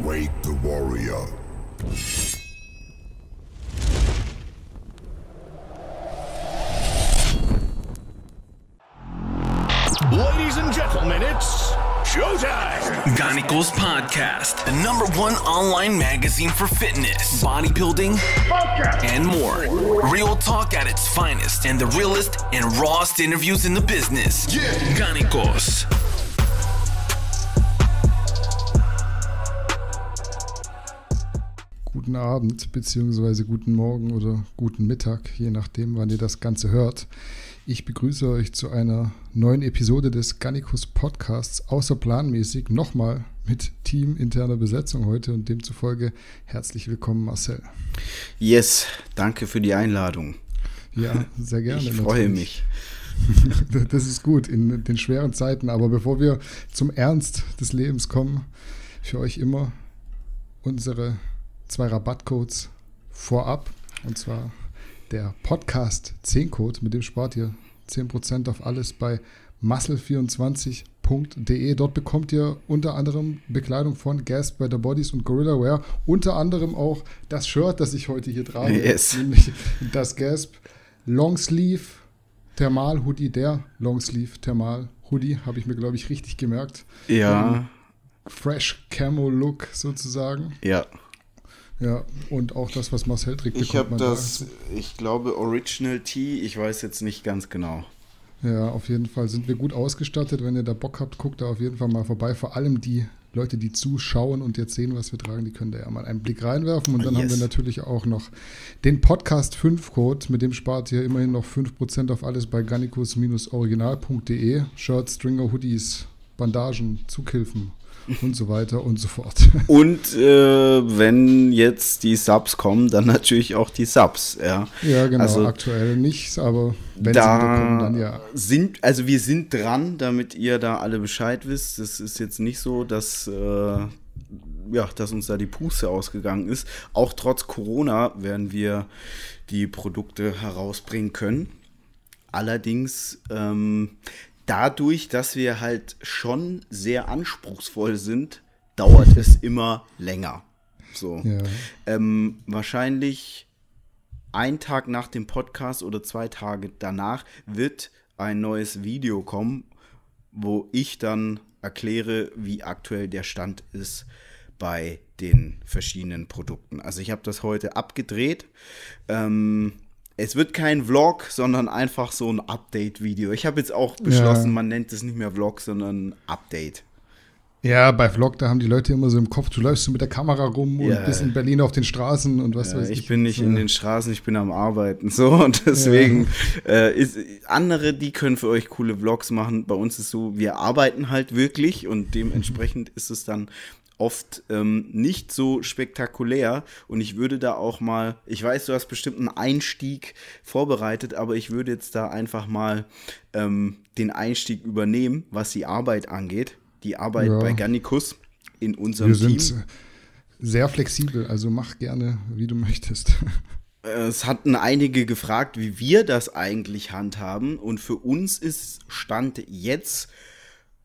Wake the warrior. Ladies and gentlemen, it's showtime! Ganicos Podcast, the number one online magazine for fitness, bodybuilding, Podcast. and more. Real talk at its finest and the realest and rawest interviews in the business. Yeah. Gynicals. guten Abend beziehungsweise guten Morgen oder guten Mittag, je nachdem, wann ihr das Ganze hört. Ich begrüße euch zu einer neuen Episode des Gannikus Podcasts außerplanmäßig nochmal mit teaminterner Besetzung heute und demzufolge herzlich willkommen Marcel. Yes, danke für die Einladung. Ja, sehr gerne. Ich freue mich. Das ist gut in den schweren Zeiten, aber bevor wir zum Ernst des Lebens kommen, für euch immer unsere zwei Rabattcodes vorab. Und zwar der Podcast 10 Code, mit dem spart ihr 10% auf alles bei muscle24.de. Dort bekommt ihr unter anderem Bekleidung von Gas the Bodies und Gorilla Wear. Unter anderem auch das Shirt, das ich heute hier trage. Yes. Nämlich das Gasp Longsleeve Thermal Hoodie. Der Longsleeve Thermal Hoodie habe ich mir, glaube ich, richtig gemerkt. Ja. Um, Fresh Camo Look sozusagen. Ja. Ja, und auch das, was Marcel trägt. Ich habe das, da. ich glaube, Original Tea, ich weiß jetzt nicht ganz genau. Ja, auf jeden Fall sind wir gut ausgestattet. Wenn ihr da Bock habt, guckt da auf jeden Fall mal vorbei. Vor allem die Leute, die zuschauen und jetzt sehen, was wir tragen, die können da ja mal einen Blick reinwerfen. Und dann yes. Ah, haben wir natürlich auch noch den Podcast 5-Code. Mit dem spart ihr immerhin noch 5% auf alles bei gannikus-original.de. Shirts, Stringer, Hoodies, Bandagen, Zughilfen, und so weiter und so fort. Und äh, wenn jetzt die Subs kommen, dann natürlich auch die Subs, ja. Ja, genau, also, aktuell nicht, aber wenn da sie kommen, dann ja. Sind, also wir sind dran, damit ihr da alle Bescheid wisst. Es ist jetzt nicht so, dass. Äh, ja, dass uns da die Puste ausgegangen ist. Auch trotz Corona werden wir die Produkte herausbringen können. Allerdings ähm, dadurch, dass wir halt schon sehr anspruchsvoll sind, dauert es immer länger. So. Ja. Ähm, wahrscheinlich ein Tag nach dem Podcast oder zwei Tage danach wird ein neues Video kommen, wo ich dann erkläre, wie aktuell der Stand ist bei den verschiedenen Produkten. Also ich habe das heute abgedreht. Ähm, es wird kein Vlog, sondern einfach so ein Update-Video. Ich habe jetzt auch beschlossen, ja. man nennt es nicht mehr Vlog, sondern Update. Ja, bei Vlog, da haben die Leute immer so im Kopf, du läufst mit der Kamera rum ja. und bist in Berlin auf den Straßen und was ja, weiß ich. Ich bin nicht so. in den Straßen, ich bin am Arbeiten. So, und deswegen äh, ist, andere, die können für euch coole Vlogs machen. Bei uns ist so, wir arbeiten halt wirklich und dementsprechend ist es dann oft ähm, nicht so spektakulär. Und ich würde da auch mal, ich weiß, du hast bestimmt einen Einstieg vorbereitet, aber ich würde jetzt da einfach mal ähm, den Einstieg übernehmen, was die Arbeit angeht. Die Arbeit ja. bei Gannikus in unserem Wir Team. Sind sehr flexibel, also mach gerne, wie du möchtest. Es hatten einige gefragt, wie wir das eigentlich handhaben. Und für uns ist Stand jetzt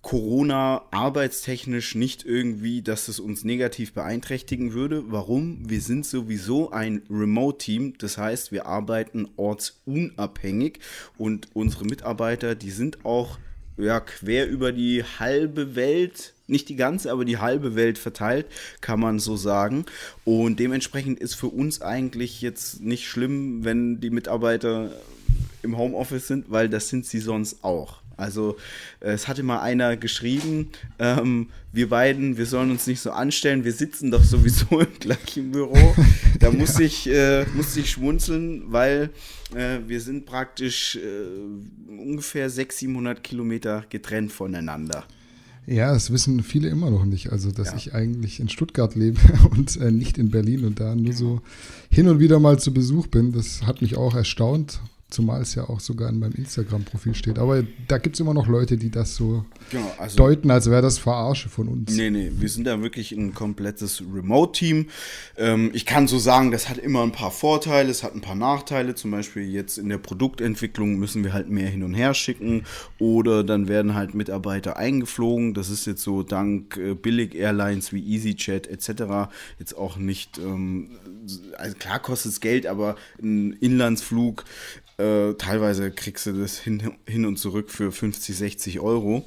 Corona arbeitstechnisch nicht irgendwie, dass es uns negativ beeinträchtigen würde. Warum? Wir sind sowieso ein Remote-Team, das heißt, wir arbeiten ortsunabhängig und unsere Mitarbeiter, die sind auch ja, quer über die halbe Welt, nicht die ganze, aber die halbe Welt verteilt, kann man so sagen. Und dementsprechend ist für uns eigentlich jetzt nicht schlimm, wenn die Mitarbeiter im Homeoffice sind, weil das sind sie sonst auch. Also es hatte mal einer geschrieben, ähm, wir beiden, wir sollen uns nicht so anstellen, wir sitzen doch sowieso im gleichen Büro. Da ja. ich, äh, muss ich schmunzeln, weil äh, wir sind praktisch äh, ungefähr 600, 700 Kilometer getrennt voneinander. Ja, das wissen viele immer noch nicht. Also, dass ja. ich eigentlich in Stuttgart lebe und äh, nicht in Berlin und da nur genau. so hin und wieder mal zu Besuch bin, das hat mich auch erstaunt. Zumal es ja auch sogar in meinem Instagram-Profil steht. Aber da gibt es immer noch Leute, die das so genau, also, deuten, als wäre das Verarsche von uns. Nee, nee, wir sind da wirklich ein komplettes Remote-Team. Ähm, ich kann so sagen, das hat immer ein paar Vorteile, es hat ein paar Nachteile. Zum Beispiel jetzt in der Produktentwicklung müssen wir halt mehr hin und her schicken oder dann werden halt Mitarbeiter eingeflogen. Das ist jetzt so dank äh, Billig-Airlines wie EasyJet etc. jetzt auch nicht, ähm, also klar kostet es Geld, aber ein Inlandsflug äh, teilweise kriegst du das hin, hin und zurück für 50, 60 Euro.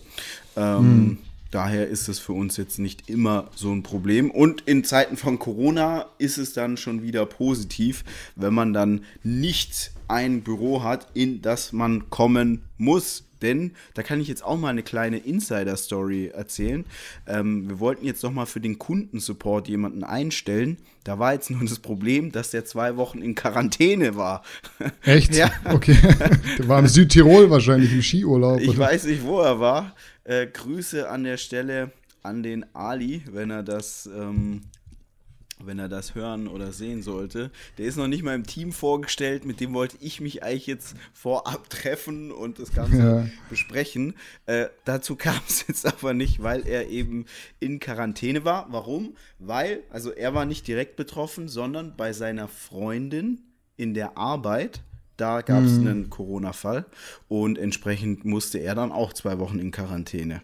Ähm, hm. Daher ist das für uns jetzt nicht immer so ein Problem. Und in Zeiten von Corona ist es dann schon wieder positiv, wenn man dann nicht ein Büro hat, in das man kommen muss, denn da kann ich jetzt auch mal eine kleine Insider-Story erzählen. Ähm, wir wollten jetzt nochmal für den Kundensupport jemanden einstellen. Da war jetzt nur das Problem, dass der zwei Wochen in Quarantäne war. Echt? ja. Okay. Der war im Südtirol wahrscheinlich im Skiurlaub. Ich oder? weiß nicht, wo er war. Äh, Grüße an der Stelle an den Ali, wenn er das ähm, wenn er das hören oder sehen sollte. Der ist noch nicht mal im Team vorgestellt, mit dem wollte ich mich eigentlich jetzt vorab treffen und das Ganze ja. besprechen. Äh, dazu kam es jetzt aber nicht, weil er eben in Quarantäne war. Warum? Weil, also er war nicht direkt betroffen, sondern bei seiner Freundin in der Arbeit. Da gab es mhm. einen Corona-Fall und entsprechend musste er dann auch zwei Wochen in Quarantäne.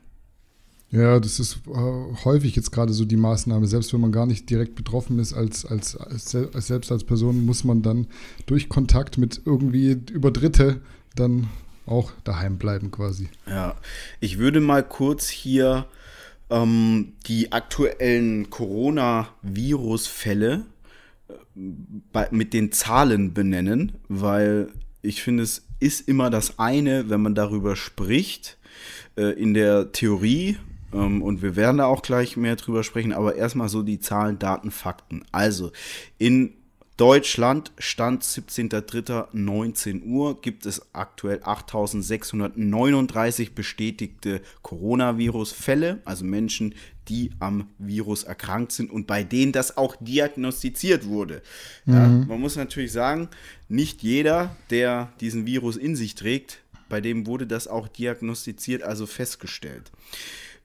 Ja, das ist äh, häufig jetzt gerade so die Maßnahme. Selbst wenn man gar nicht direkt betroffen ist, als, als, als, als selbst als Person muss man dann durch Kontakt mit irgendwie über Dritte dann auch daheim bleiben quasi. Ja, ich würde mal kurz hier ähm, die aktuellen Coronavirus-Fälle äh, mit den Zahlen benennen, weil ich finde, es ist immer das eine, wenn man darüber spricht äh, in der Theorie ähm, und wir werden da auch gleich mehr drüber sprechen, aber erstmal so die Zahlen, Daten, Fakten. Also, in Deutschland stand 17.03.19 Uhr gibt es aktuell 8.639 bestätigte Coronavirus-Fälle, also Menschen, die am Virus erkrankt sind und bei denen das auch diagnostiziert wurde. Mhm. Ja, man muss natürlich sagen, nicht jeder, der diesen Virus in sich trägt, bei dem wurde das auch diagnostiziert, also festgestellt.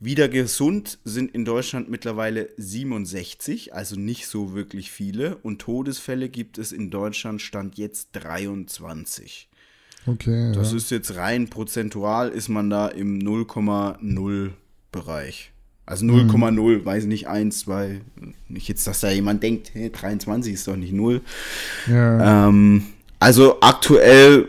Wieder gesund sind in Deutschland mittlerweile 67, also nicht so wirklich viele. Und Todesfälle gibt es in Deutschland Stand jetzt 23. Okay. Das ja. ist jetzt rein prozentual, ist man da im 0,0 Bereich. Also 0,0, hm. weiß nicht, 1, 2. Nicht jetzt, dass da jemand denkt, hey, 23 ist doch nicht 0. Ja. Ähm, also aktuell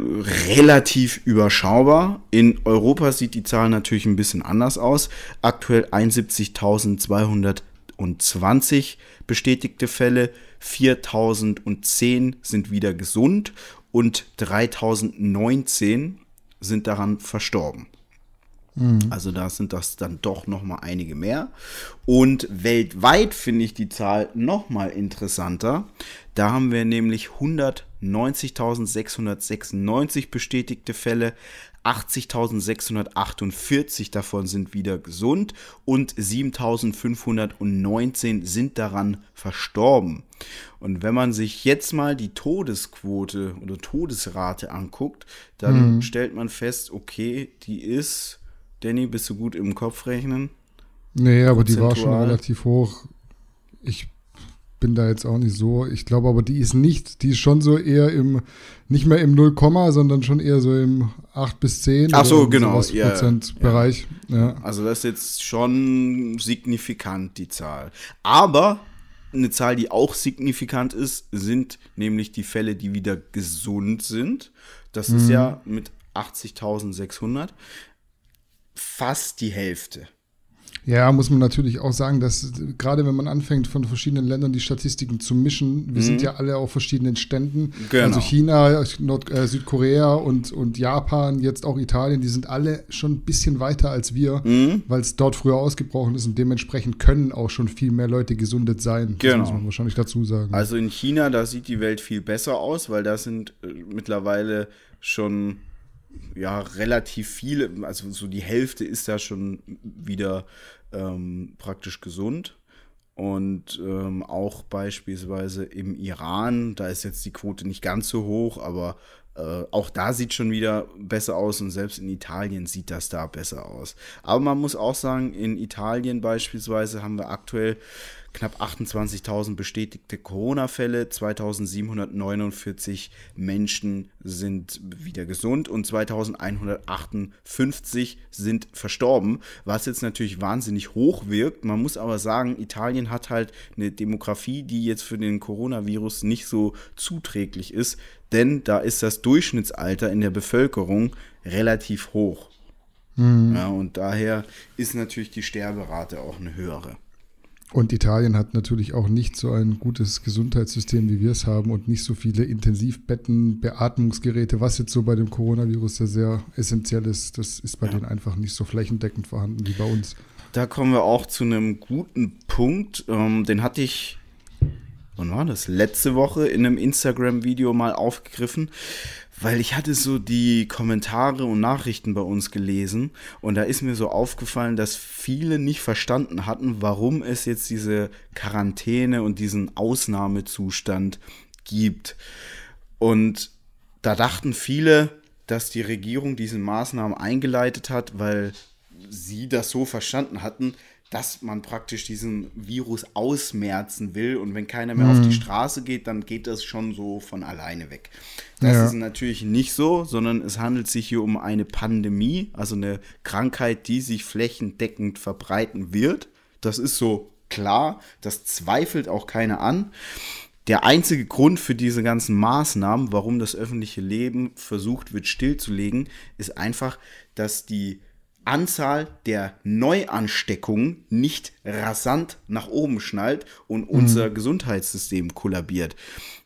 relativ überschaubar. In Europa sieht die Zahl natürlich ein bisschen anders aus. Aktuell 71.220 bestätigte Fälle, 4.010 sind wieder gesund und 3.019 sind daran verstorben. Mhm. Also da sind das dann doch noch mal einige mehr. Und weltweit finde ich die Zahl noch mal interessanter. Da haben wir nämlich 100 90.696 bestätigte Fälle, 80.648 davon sind wieder gesund und 7.519 sind daran verstorben. Und wenn man sich jetzt mal die Todesquote oder Todesrate anguckt, dann hm. stellt man fest, okay, die ist, Danny, bist du gut im Kopf rechnen? Nee, aber Prozentual. die war schon relativ hoch. Ich bin da jetzt auch nicht so. Ich glaube aber, die ist nicht, die ist schon so eher im, nicht mehr im 0, sondern schon eher so im 8 bis 10 Ach so, genau. Ja, Prozent Bereich. Ja. Ja. Also das ist jetzt schon signifikant, die Zahl. Aber eine Zahl, die auch signifikant ist, sind nämlich die Fälle, die wieder gesund sind. Das hm. ist mhm. ja mit 80.600 fast die Hälfte. Ja, muss man natürlich auch sagen, dass gerade wenn man anfängt, von verschiedenen Ländern die Statistiken zu mischen, wir mhm. sind ja alle auf verschiedenen Ständen. Genau. Also China, Nord äh, Südkorea und, und Japan, jetzt auch Italien, die sind alle schon ein bisschen weiter als wir, mhm. weil es dort früher ausgebrochen ist und dementsprechend können auch schon viel mehr Leute gesundet sein. Genau. Das muss man wahrscheinlich dazu sagen. Also in China, da sieht die Welt viel besser aus, weil da sind äh, mittlerweile schon ja relativ viele, also so die Hälfte ist da schon wieder ähm, praktisch gesund. Und ähm, auch beispielsweise im Iran, da ist jetzt die Quote nicht ganz so hoch, aber äh, auch da sieht schon wieder besser aus und selbst in Italien sieht das da besser aus. Aber man muss auch sagen, in Italien beispielsweise haben wir aktuell knapp 28.000 bestätigte Corona-Fälle, 2.749 Menschen sind wieder gesund und 2.158 sind verstorben, was jetzt natürlich wahnsinnig hoch wirkt. Man muss aber sagen, Italien hat halt eine Demografie, die jetzt für den Coronavirus nicht so zuträglich ist, denn da ist das Durchschnittsalter in der Bevölkerung relativ hoch. Hm. Ja, und daher ist natürlich die Sterberate auch eine höhere. Und Italien hat natürlich auch nicht so ein gutes Gesundheitssystem, wie wir es haben und nicht so viele Intensivbetten, Beatmungsgeräte, was jetzt so bei dem Coronavirus ja sehr essentiell ist. Das ist bei ja. denen einfach nicht so flächendeckend vorhanden wie bei uns. Da kommen wir auch zu einem guten Punkt. Ähm, den hatte ich wann war das? Letzte Woche in einem Instagram-Video mal aufgegriffen, weil ich hatte so die Kommentare und Nachrichten bei uns gelesen und da ist mir so aufgefallen, dass viele nicht verstanden hatten, warum es jetzt diese Quarantäne und diesen Ausnahmezustand gibt. Und da dachten viele, dass die Regierung diese Maßnahmen eingeleitet hat, weil sie das so verstanden hatten, dass man praktisch diesen Virus ausmerzen will. Und wenn keiner mehr mhm. auf die mhm. Straße geht, dann geht das schon so von alleine weg. Das ja. ist natürlich nicht so, sondern es handelt sich hier um eine Pandemie, also eine Krankheit, die sich flächendeckend verbreiten wird. Das ist so klar, das zweifelt auch keiner an. Der einzige Grund für diese ganzen Maßnahmen, warum das öffentliche Leben versucht wird stillzulegen, ist einfach, dass die Anzahl der Neuansteckungen nicht rasant nach oben schnallt und unser mhm. Gesundheitssystem kollabiert.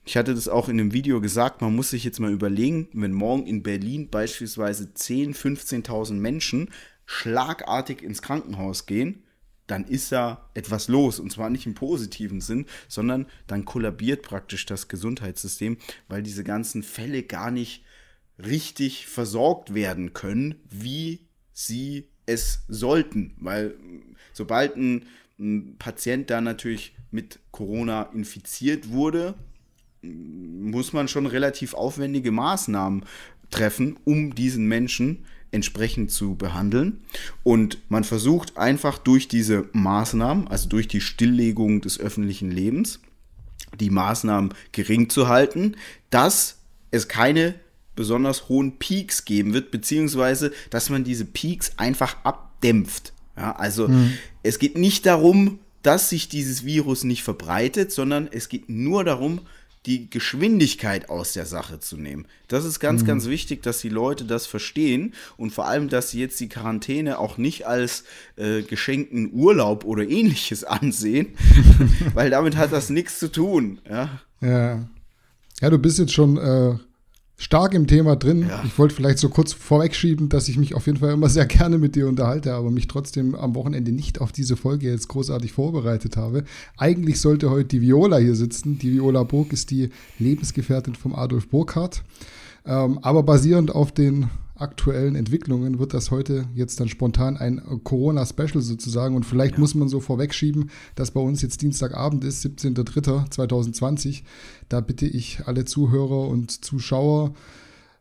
Ich hatte das auch in einem Video gesagt, man muss sich jetzt mal überlegen, wenn morgen in Berlin beispielsweise 10.000, 15 15.000 Menschen schlagartig ins Krankenhaus gehen, dann ist da etwas los. Und zwar nicht im positiven Sinn, sondern dann kollabiert praktisch das Gesundheitssystem, weil diese ganzen Fälle gar nicht richtig versorgt werden können, wie sie es sollten, weil mm, sobald ein, ein Patient da natürlich mit Corona infiziert wurde, mm, muss man schon relativ aufwendige Maßnahmen treffen, um diesen Menschen entsprechend zu behandeln. Und man versucht einfach durch diese Maßnahmen, also durch die Stilllegung des öffentlichen Lebens, die Maßnahmen gering zu halten, dass es keine besonders hohen Peaks geben wird, beziehungsweise dass man diese Peaks einfach abdämpft. Ja, also mhm. es geht nicht darum, dass sich dieses Virus nicht verbreitet, sondern es geht nur darum, die Geschwindigkeit aus der Sache zu nehmen. Das ist ganz, mhm. ganz wichtig, dass die Leute das verstehen und vor allem, dass sie jetzt die Quarantäne auch nicht als äh, geschenkten Urlaub oder ähnliches ansehen, weil damit hat das nichts zu tun. Ja, ja. ja du bist jetzt schon äh, stark im Thema drin. Ja. Ich wollte vielleicht so kurz vorwegschieben, dass ich mich auf jeden Fall immer sehr gerne mit dir unterhalte, aber mich trotzdem am Wochenende nicht auf diese Folge jetzt großartig vorbereitet habe. Eigentlich sollte heute die Viola hier sitzen. Die Viola Burg ist die Lebensgefährtin vom Adolf Burkhardt. Ähm, aber basierend auf den aktuellen Entwicklungen wird das heute jetzt dann spontan ein Corona-Special sozusagen. Und vielleicht ja. muss man so vorwegschieben, dass bei uns jetzt Dienstagabend ist, 17.03.2020. Da bitte ich alle Zuhörer und Zuschauer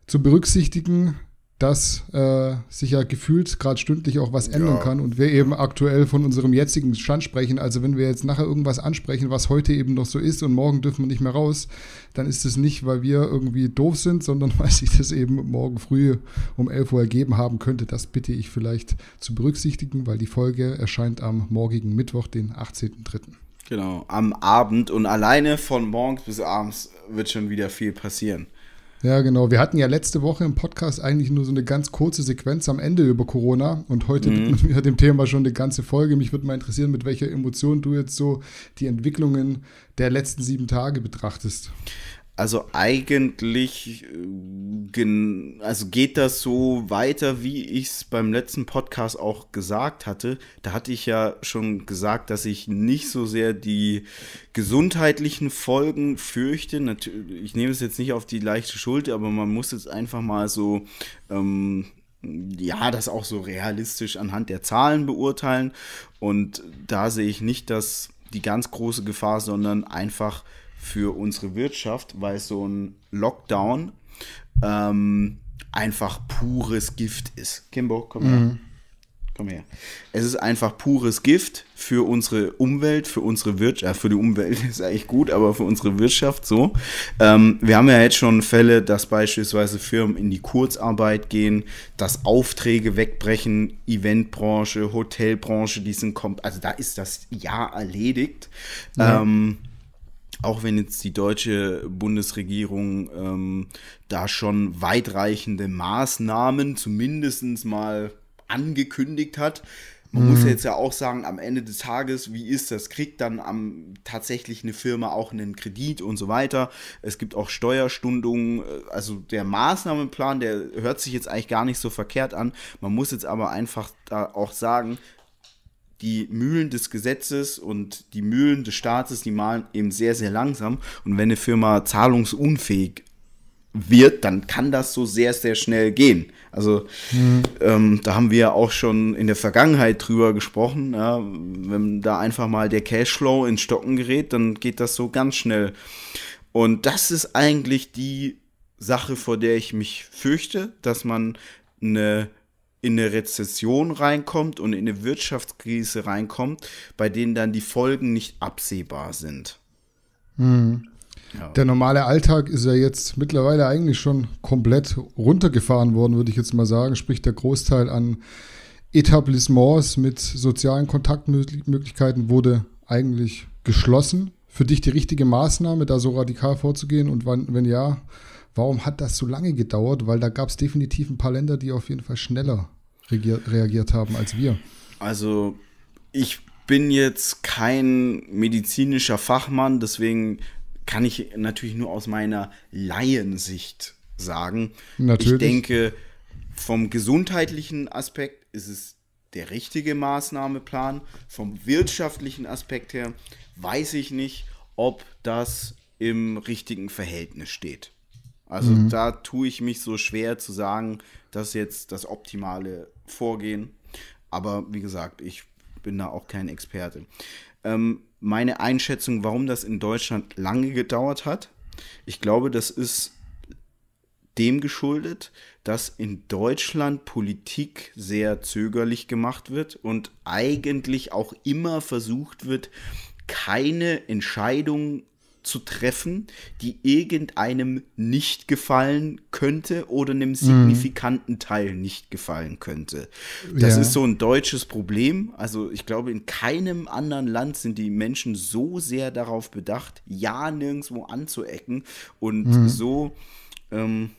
zu berücksichtigen, dass äh, sich ja gefühlt gerade stündlich auch was ändern ja. kann und wir eben aktuell von unserem jetzigen Stand sprechen. Also wenn wir jetzt nachher irgendwas ansprechen, was heute eben noch so ist und morgen dürfen wir nicht mehr raus, dann ist es nicht, weil wir irgendwie doof sind, sondern weil sich das eben morgen früh um 11 Uhr ergeben haben könnte. Das bitte ich vielleicht zu berücksichtigen, weil die Folge erscheint am morgigen Mittwoch, den 18.03. Genau, am Abend und alleine von morgens bis abends wird schon wieder viel passieren. Ja, genau. Wir hatten ja letzte Woche im Podcast eigentlich nur so eine ganz kurze Sequenz am Ende über Corona und heute mhm. widmen dem Thema schon eine ganze Folge. Mich würde mal interessieren, mit welcher Emotion du jetzt so die Entwicklungen der letzten sieben Tage betrachtest. Also eigentlich äh, also geht das so weiter, wie ich es beim letzten Podcast auch gesagt hatte. Da hatte ich ja schon gesagt, dass ich nicht so sehr die gesundheitlichen Folgen fürchte. Ich nehme es jetzt nicht auf die leichte Schulter, aber man muss jetzt einfach mal so ähm, ja, das auch so realistisch anhand der Zahlen beurteilen. Und da sehe ich nicht, dass die ganz große Gefahr, sondern einfach für unsere Wirtschaft, weil so ein Lockdown ähm, einfach pures Gift ist. Kimbo, komm her. Mhm. Komm her. Es ist einfach pures Gift für unsere Umwelt, für unsere Wirtschaft. Äh, für die Umwelt ist eigentlich gut, aber für unsere Wirtschaft so. Ähm, wir haben ja jetzt schon Fälle, dass beispielsweise Firmen in die Kurzarbeit gehen, dass Aufträge wegbrechen, Eventbranche, Hotelbranche, die sind kommt. Also da ist das Jahr erledigt. Ja. Ähm, auch wenn jetzt die deutsche Bundesregierung ähm, da schon weitreichende Maßnahmen zumindest mal angekündigt hat. Man mhm. muss jetzt ja auch sagen, am Ende des Tages, wie ist das? Kriegt dann am, tatsächlich eine Firma auch einen Kredit und so weiter? Es gibt auch Steuerstundungen. Äh, also der Maßnahmenplan, der hört sich jetzt eigentlich gar nicht so verkehrt an. Man muss jetzt aber einfach da auch sagen, die Mühlen des Gesetzes und die Mühlen des Staates, die malen eben sehr, sehr langsam. Und wenn eine Firma zahlungsunfähig wird, dann kann das so sehr, sehr schnell gehen. Also mhm. ähm, da haben wir auch schon in der Vergangenheit drüber gesprochen. Ja, wenn da einfach mal der Cashflow ins Stocken gerät, dann geht das so ganz schnell. Und das ist eigentlich die Sache, vor der ich mich fürchte, dass man eine in eine Rezession reinkommt und in eine Wirtschaftskrise reinkommt, bei denen dann die Folgen nicht absehbar sind. Mhm. Ja. Der normale Alltag ist ja jetzt mittlerweile eigentlich schon komplett runtergefahren worden, würde ich jetzt mal sagen. Sprich, der Großteil an Etablissements mit sozialen Kontaktmöglichkeiten wurde eigentlich geschlossen. Für dich die richtige Maßnahme, da so radikal vorzugehen? Und wann, wenn ja, Warum hat das so lange gedauert? Weil da gab es definitiv ein paar Länder, die auf jeden Fall schneller reagiert haben als wir. Also ich bin jetzt kein medizinischer Fachmann, deswegen kann ich natürlich nur aus meiner Laiensicht sagen. Natürlich. Ich denke, vom gesundheitlichen Aspekt ist es der richtige Maßnahmeplan. Vom wirtschaftlichen Aspekt her weiß ich nicht, ob das im richtigen Verhältnis steht. Also mhm. da tue ich mich so schwer zu sagen, das ist jetzt das optimale Vorgehen. Aber wie gesagt, ich bin da auch kein Experte. Ähm, meine Einschätzung, warum das in Deutschland lange gedauert hat, ich glaube, das ist dem geschuldet, dass in Deutschland Politik sehr zögerlich gemacht wird und eigentlich auch immer versucht wird, keine Entscheidung zu treffen, die irgendeinem nicht gefallen könnte oder einem signifikanten mhm. Teil nicht gefallen könnte. Das ja. ist so ein deutsches Problem. Also ich glaube, in keinem anderen Land sind die Menschen so sehr darauf bedacht, ja nirgendwo anzuecken und mhm. so, ähm,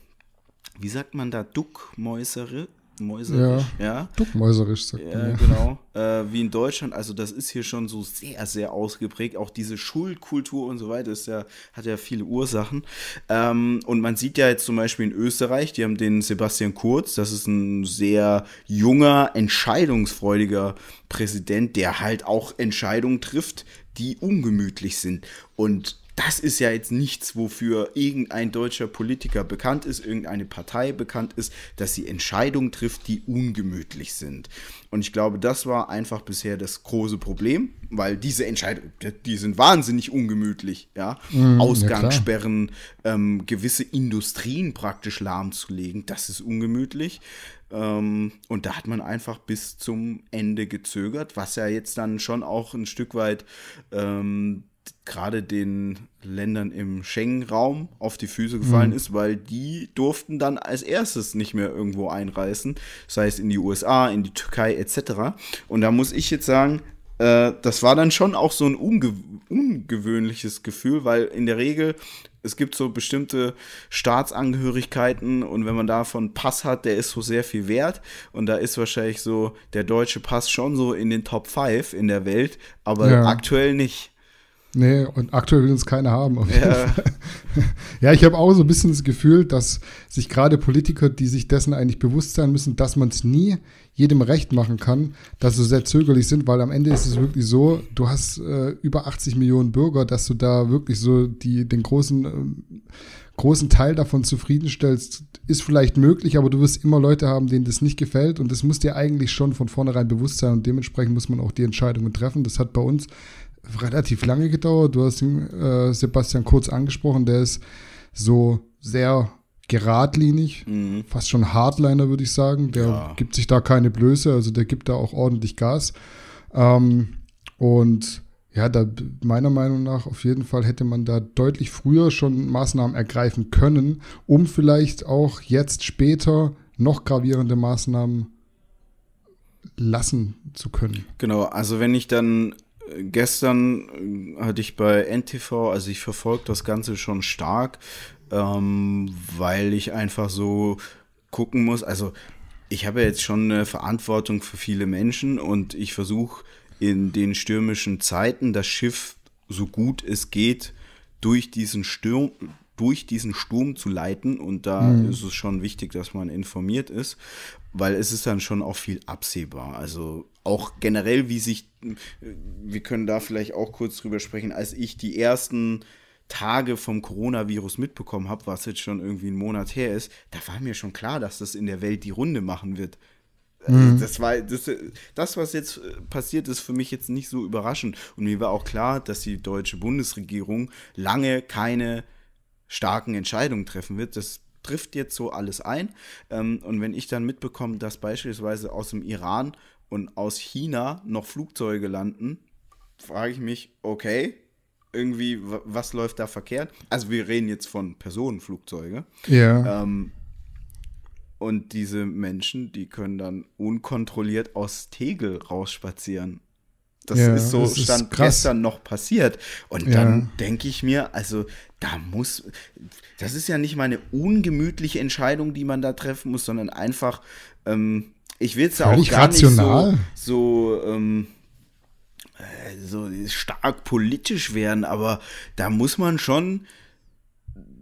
wie sagt man da, Duckmäusere, mäuserisch, ja. ja. Duckmäuserisch, sagt ja, man. Ja, genau. Äh, wie in Deutschland, also das ist hier schon so sehr, sehr ausgeprägt. Auch diese Schuldkultur und so weiter ist ja, hat ja viele Ursachen. Ähm, und man sieht ja jetzt zum Beispiel in Österreich, die haben den Sebastian Kurz, das ist ein sehr junger, entscheidungsfreudiger Präsident, der halt auch Entscheidungen trifft, die ungemütlich sind. Und das ist ja jetzt nichts, wofür irgendein deutscher Politiker bekannt ist, irgendeine Partei bekannt ist, dass sie Entscheidungen trifft, die ungemütlich sind. Und ich glaube, das war einfach bisher das große Problem, weil diese Entscheidungen, die sind wahnsinnig ungemütlich, ja. Mhm, Ausgangssperren, ja ähm, gewisse Industrien praktisch lahmzulegen, das ist ungemütlich. Ähm, und da hat man einfach bis zum Ende gezögert, was ja jetzt dann schon auch ein Stück weit ähm, gerade den Ländern im Schengen-Raum auf die Füße gefallen mhm. ist, weil die durften dann als erstes nicht mehr irgendwo einreisen, sei es in die USA, in die Türkei etc. Und da muss ich jetzt sagen, äh, das war dann schon auch so ein unge ungewöhnliches Gefühl, weil in der Regel es gibt so bestimmte Staatsangehörigkeiten und wenn man davon Pass hat, der ist so sehr viel wert und da ist wahrscheinlich so der deutsche Pass schon so in den Top 5 in der Welt, aber ja. aktuell nicht. Nee, und aktuell will uns keiner haben. Ja. ja, ich habe auch so ein bisschen das Gefühl, dass sich gerade Politiker, die sich dessen eigentlich bewusst sein müssen, dass man es nie jedem recht machen kann, dass sie sehr zögerlich sind, weil am Ende ist es wirklich so, du hast äh, über 80 Millionen Bürger, dass du da wirklich so die, den großen, äh, großen Teil davon zufriedenstellst, ist vielleicht möglich, aber du wirst immer Leute haben, denen das nicht gefällt und das muss dir eigentlich schon von vornherein bewusst sein und dementsprechend muss man auch die Entscheidungen treffen. Das hat bei uns relativ lange gedauert. Du hast ihn, äh, Sebastian kurz angesprochen, der ist so sehr geradlinig, mhm. fast schon Hardliner, würde ich sagen. Der ja. gibt sich da keine Blöße, also der gibt da auch ordentlich Gas. Ähm, und ja, da meiner Meinung nach auf jeden Fall hätte man da deutlich früher schon Maßnahmen ergreifen können, um vielleicht auch jetzt später noch gravierende Maßnahmen lassen zu können. Genau, also wenn ich dann gestern äh, hatte ich bei NTV, also ich verfolge das Ganze schon stark, ähm, weil ich einfach so gucken muss. Also ich habe jetzt schon eine Verantwortung für viele Menschen und ich versuche in den stürmischen Zeiten das Schiff so gut es geht durch diesen Sturm, durch diesen Sturm zu leiten. Und da mhm. ist es schon wichtig, dass man informiert ist, weil es ist dann schon auch viel absehbar. Also auch generell, wie sich, wir können da vielleicht auch kurz drüber sprechen, als ich die ersten Tage vom Coronavirus mitbekommen habe, was jetzt schon irgendwie ein Monat her ist, da war mir schon klar, dass das in der Welt die Runde machen wird. Also mhm. Das war das, das, was jetzt passiert ist, für mich jetzt nicht so überraschend. Und mir war auch klar, dass die deutsche Bundesregierung lange keine starken Entscheidungen treffen wird. Das trifft jetzt so alles ein. Ähm, und wenn ich dann mitbekomme, dass beispielsweise aus dem Iran und aus China noch Flugzeuge landen, frage ich mich, okay, irgendwie, was läuft da verkehrt? Also wir reden jetzt von Personenflugzeuge. Ja. Ähm, und diese Menschen, die können dann unkontrolliert aus Tegel rausspazieren. Das ja, ist so, das stand ist gestern noch passiert. Und ja. dann denke ich mir, also da muss, das ist ja nicht mal eine ungemütliche Entscheidung, die man da treffen muss, sondern einfach, ähm, ich will es ja auch gar rational. nicht so, so, ähm, äh, so stark politisch werden, aber da muss man schon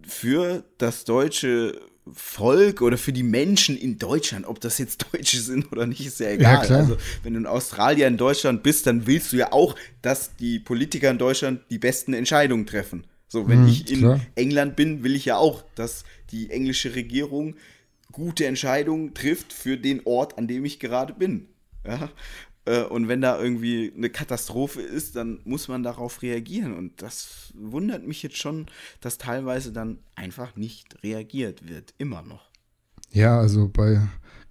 für das deutsche Volk oder für die Menschen in Deutschland, ob das jetzt Deutsche sind oder nicht, ist ja egal. Ja, also, wenn du in Australien, in Deutschland bist, dann willst du ja auch, dass die Politiker in Deutschland die besten Entscheidungen treffen. So, wenn hm, ich in klar. England bin, will ich ja auch, dass die englische Regierung gute Entscheidung trifft für den Ort, an dem ich gerade bin. Ja? Äh, und wenn da irgendwie eine Katastrophe ist, dann muss man darauf reagieren. Und das wundert mich jetzt schon, dass teilweise dann einfach nicht reagiert wird. Immer noch. Ja, also bei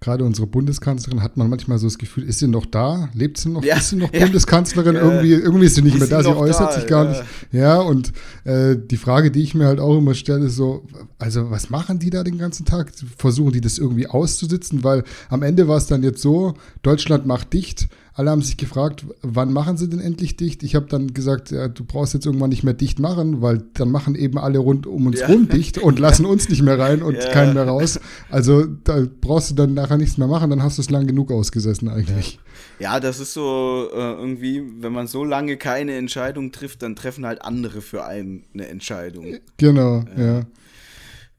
gerade unsere Bundeskanzlerin hat man manchmal so das Gefühl, ist sie noch da? Lebt sie noch? Ja, ist sie noch ja, Bundeskanzlerin? Ja, irgendwie, irgendwie ist sie nicht ist mehr da, sie äußert da, sich gar nicht. Ja, und äh, die Frage, die ich mir halt auch immer stelle, ist so, also was machen die da den ganzen Tag? Versuchen die das irgendwie auszusitzen? Weil am Ende war es dann jetzt so, Deutschland macht dicht alle haben sich gefragt, wann machen sie denn endlich dicht? Ich habe dann gesagt, ja, du brauchst jetzt irgendwann nicht mehr dicht machen, weil dann machen eben alle rund um uns ja. rum dicht und lassen uns nicht mehr rein und ja. keinen mehr raus. Also da brauchst du dann nachher nichts mehr machen, dann hast du es lang genug ausgesessen eigentlich. Ja, das ist so äh, irgendwie, wenn man so lange keine Entscheidung trifft, dann treffen halt andere für einen eine Entscheidung. Genau, ja.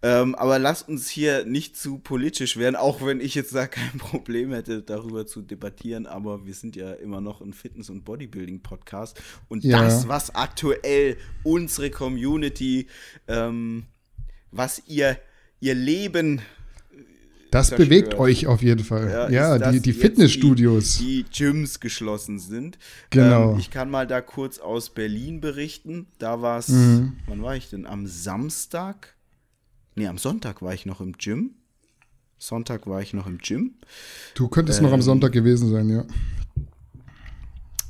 Ähm, aber lasst uns hier nicht zu politisch werden, auch wenn ich jetzt da kein Problem hätte, darüber zu debattieren. Aber wir sind ja immer noch ein Fitness- und Bodybuilding-Podcast. Und ja. das, was aktuell unsere Community, ähm, was ihr, ihr Leben äh, das bewegt euch auf jeden Fall. Ja, ja die, die Fitnessstudios. Die, die, Gyms geschlossen sind. Genau. Ähm, ich kann mal da kurz aus Berlin berichten. Da war es, mhm. wann war ich denn? Am Samstag Nee, am Sonntag war ich noch im Gym. Sonntag war ich noch im Gym. Du könntest ähm, noch am ähm, Sonntag gewesen sein, ja.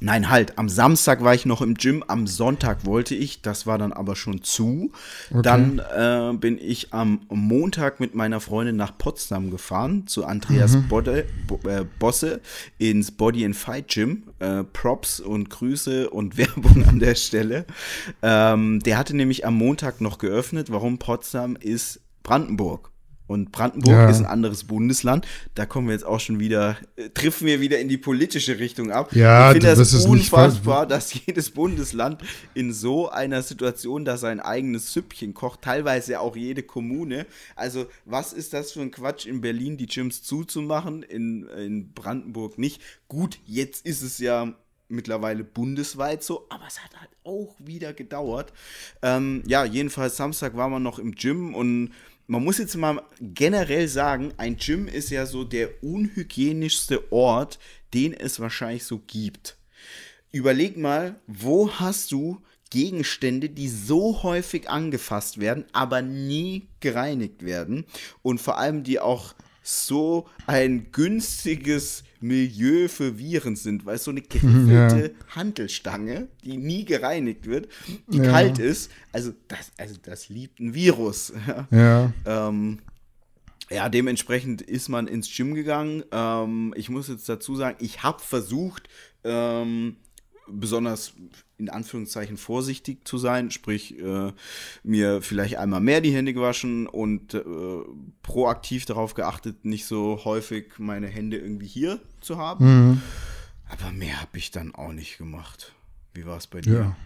Nein, halt, am Samstag war ich noch im Gym, am Sonntag wollte ich, das war dann aber schon zu. Okay. Dann äh, bin ich am Montag mit meiner Freundin nach Potsdam gefahren, zu Andreas mhm. Bodde, Bo, äh, Bosse ins Body and Fight Gym. Äh, Props und Grüße und Werbung an der Stelle. Ähm, der hatte nämlich am Montag noch geöffnet. Warum Potsdam ist Brandenburg. Und Brandenburg ja. ist ein anderes Bundesland. Da kommen wir jetzt auch schon wieder, äh, treffen wir wieder in die politische Richtung ab. Ja, ich finde das, unfassbar, dass jedes Bundesland in so einer Situation da sein eigenes Süppchen kocht, teilweise auch jede Kommune. Also, was ist das für ein Quatsch, in Berlin die Gyms zuzumachen, in, in Brandenburg nicht? Gut, jetzt ist es ja mittlerweile bundesweit so, aber es hat halt auch wieder gedauert. Ähm, ja, jedenfalls Samstag war man noch im Gym und man muss jetzt mal generell sagen, ein Gym ist ja so der unhygienischste Ort, den es wahrscheinlich so gibt. Überleg mal, wo hast du Gegenstände, die so häufig angefasst werden, aber nie gereinigt werden und vor allem die auch so ein günstiges Milieu für Viren sind, weil es so eine geheftelte ja. Handelstange, die nie gereinigt wird, die ja. kalt ist. Also das, also das liebt ein Virus. Ja. Ähm, ja, dementsprechend ist man ins Gym gegangen. Ähm, ich muss jetzt dazu sagen, ich habe versucht, ähm, besonders in Anführungszeichen vorsichtig zu sein, sprich äh, mir vielleicht einmal mehr die Hände gewaschen und äh, proaktiv darauf geachtet, nicht so häufig meine Hände irgendwie hier zu haben. Mhm. Aber mehr habe ich dann auch nicht gemacht. Wie war es bei dir?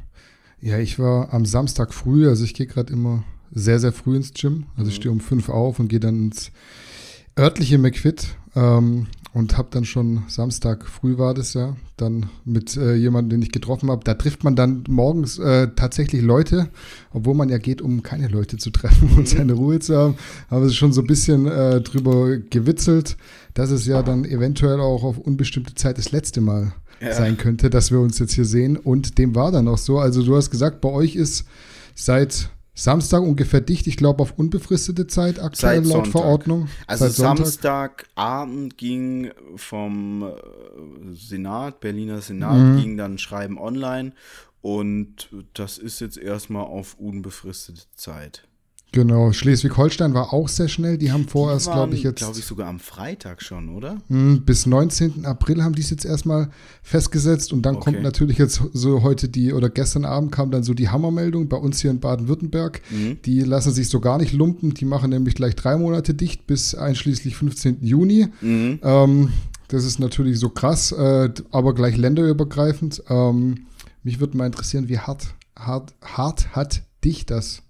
Ja. ja, ich war am Samstag früh, also ich gehe gerade immer sehr, sehr früh ins Gym. Also mhm. ich stehe um fünf auf und gehe dann ins örtliche McFit ähm, und habe dann schon Samstag früh war das ja, dann mit äh, jemandem, den ich getroffen habe. Da trifft man dann morgens äh, tatsächlich Leute, obwohl man ja geht, um keine Leute zu treffen und mhm. seine Ruhe zu haben. Aber es ist schon so ein bisschen äh, drüber gewitzelt, dass es ja dann eventuell auch auf unbestimmte Zeit das letzte Mal ja. sein könnte, dass wir uns jetzt hier sehen. Und dem war dann auch so. Also du hast gesagt, bei euch ist seit Samstag ungefähr dicht, ich glaube auf unbefristete Zeit aktuell Seit laut Verordnung. Also Samstagabend ging vom äh, Senat, Berliner Senat, mhm. ging dann Schreiben online und das ist jetzt erstmal auf unbefristete Zeit. Genau, Schleswig-Holstein war auch sehr schnell. Die haben vorerst, glaube ich, jetzt. glaube ich, sogar am Freitag schon, oder? Hm, bis 19. April haben die es jetzt erstmal festgesetzt. Und dann okay. kommt natürlich jetzt so heute die, oder gestern Abend kam dann so die Hammermeldung bei uns hier in Baden-Württemberg. Mhm. Die lassen sich so gar nicht lumpen. Die machen nämlich gleich drei Monate dicht bis einschließlich 15. Juni. Mhm. Ähm, das ist natürlich so krass, äh, aber gleich länderübergreifend. Ähm, mich würde mal interessieren, wie hart, hart, hart hat dich das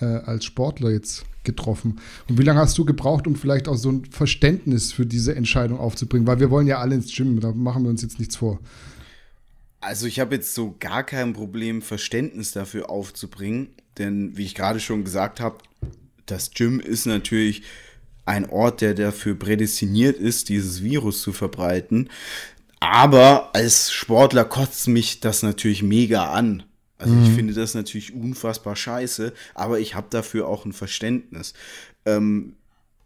äh, als Sportler jetzt getroffen. Und wie lange hast du gebraucht, um vielleicht auch so ein Verständnis für diese Entscheidung aufzubringen? Weil wir wollen ja alle ins Gym, da machen wir uns jetzt nichts vor. Also ich habe jetzt so gar kein Problem, Verständnis dafür aufzubringen, denn wie ich gerade schon gesagt habe, das Gym ist natürlich ein Ort, der dafür prädestiniert ist, dieses Virus zu verbreiten. Aber als Sportler kotzt mich das natürlich mega an. Also mhm. ich finde das natürlich unfassbar scheiße, aber ich habe dafür auch ein Verständnis. Ähm,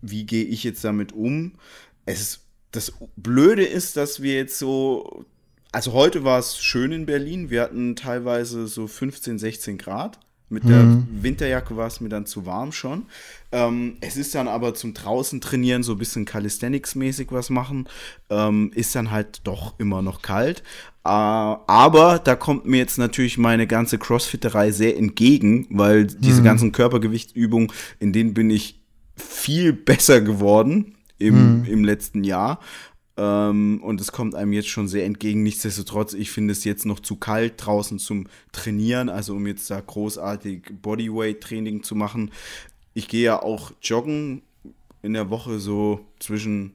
wie gehe ich jetzt damit um? Es ist, das Blöde ist, dass wir jetzt so, also heute war es schön in Berlin, wir hatten teilweise so 15, 16 Grad. Mit mhm. der Winterjacke war es mir dann zu warm schon. Ähm, es ist dann aber zum draußen trainieren, so ein bisschen Calisthenics-mäßig was machen, ähm, ist dann halt doch immer noch kalt. Ah, aber da kommt mir jetzt natürlich meine ganze Crossfitterei sehr entgegen, weil diese mhm. ganzen Körpergewichtsübungen, in denen bin ich viel besser geworden im, mhm. im letzten Jahr. Ähm, und es kommt einem jetzt schon sehr entgegen. Nichtsdestotrotz, ich finde es jetzt noch zu kalt draußen zum Trainieren, also um jetzt da großartig Bodyweight-Training zu machen. Ich gehe ja auch joggen in der Woche so zwischen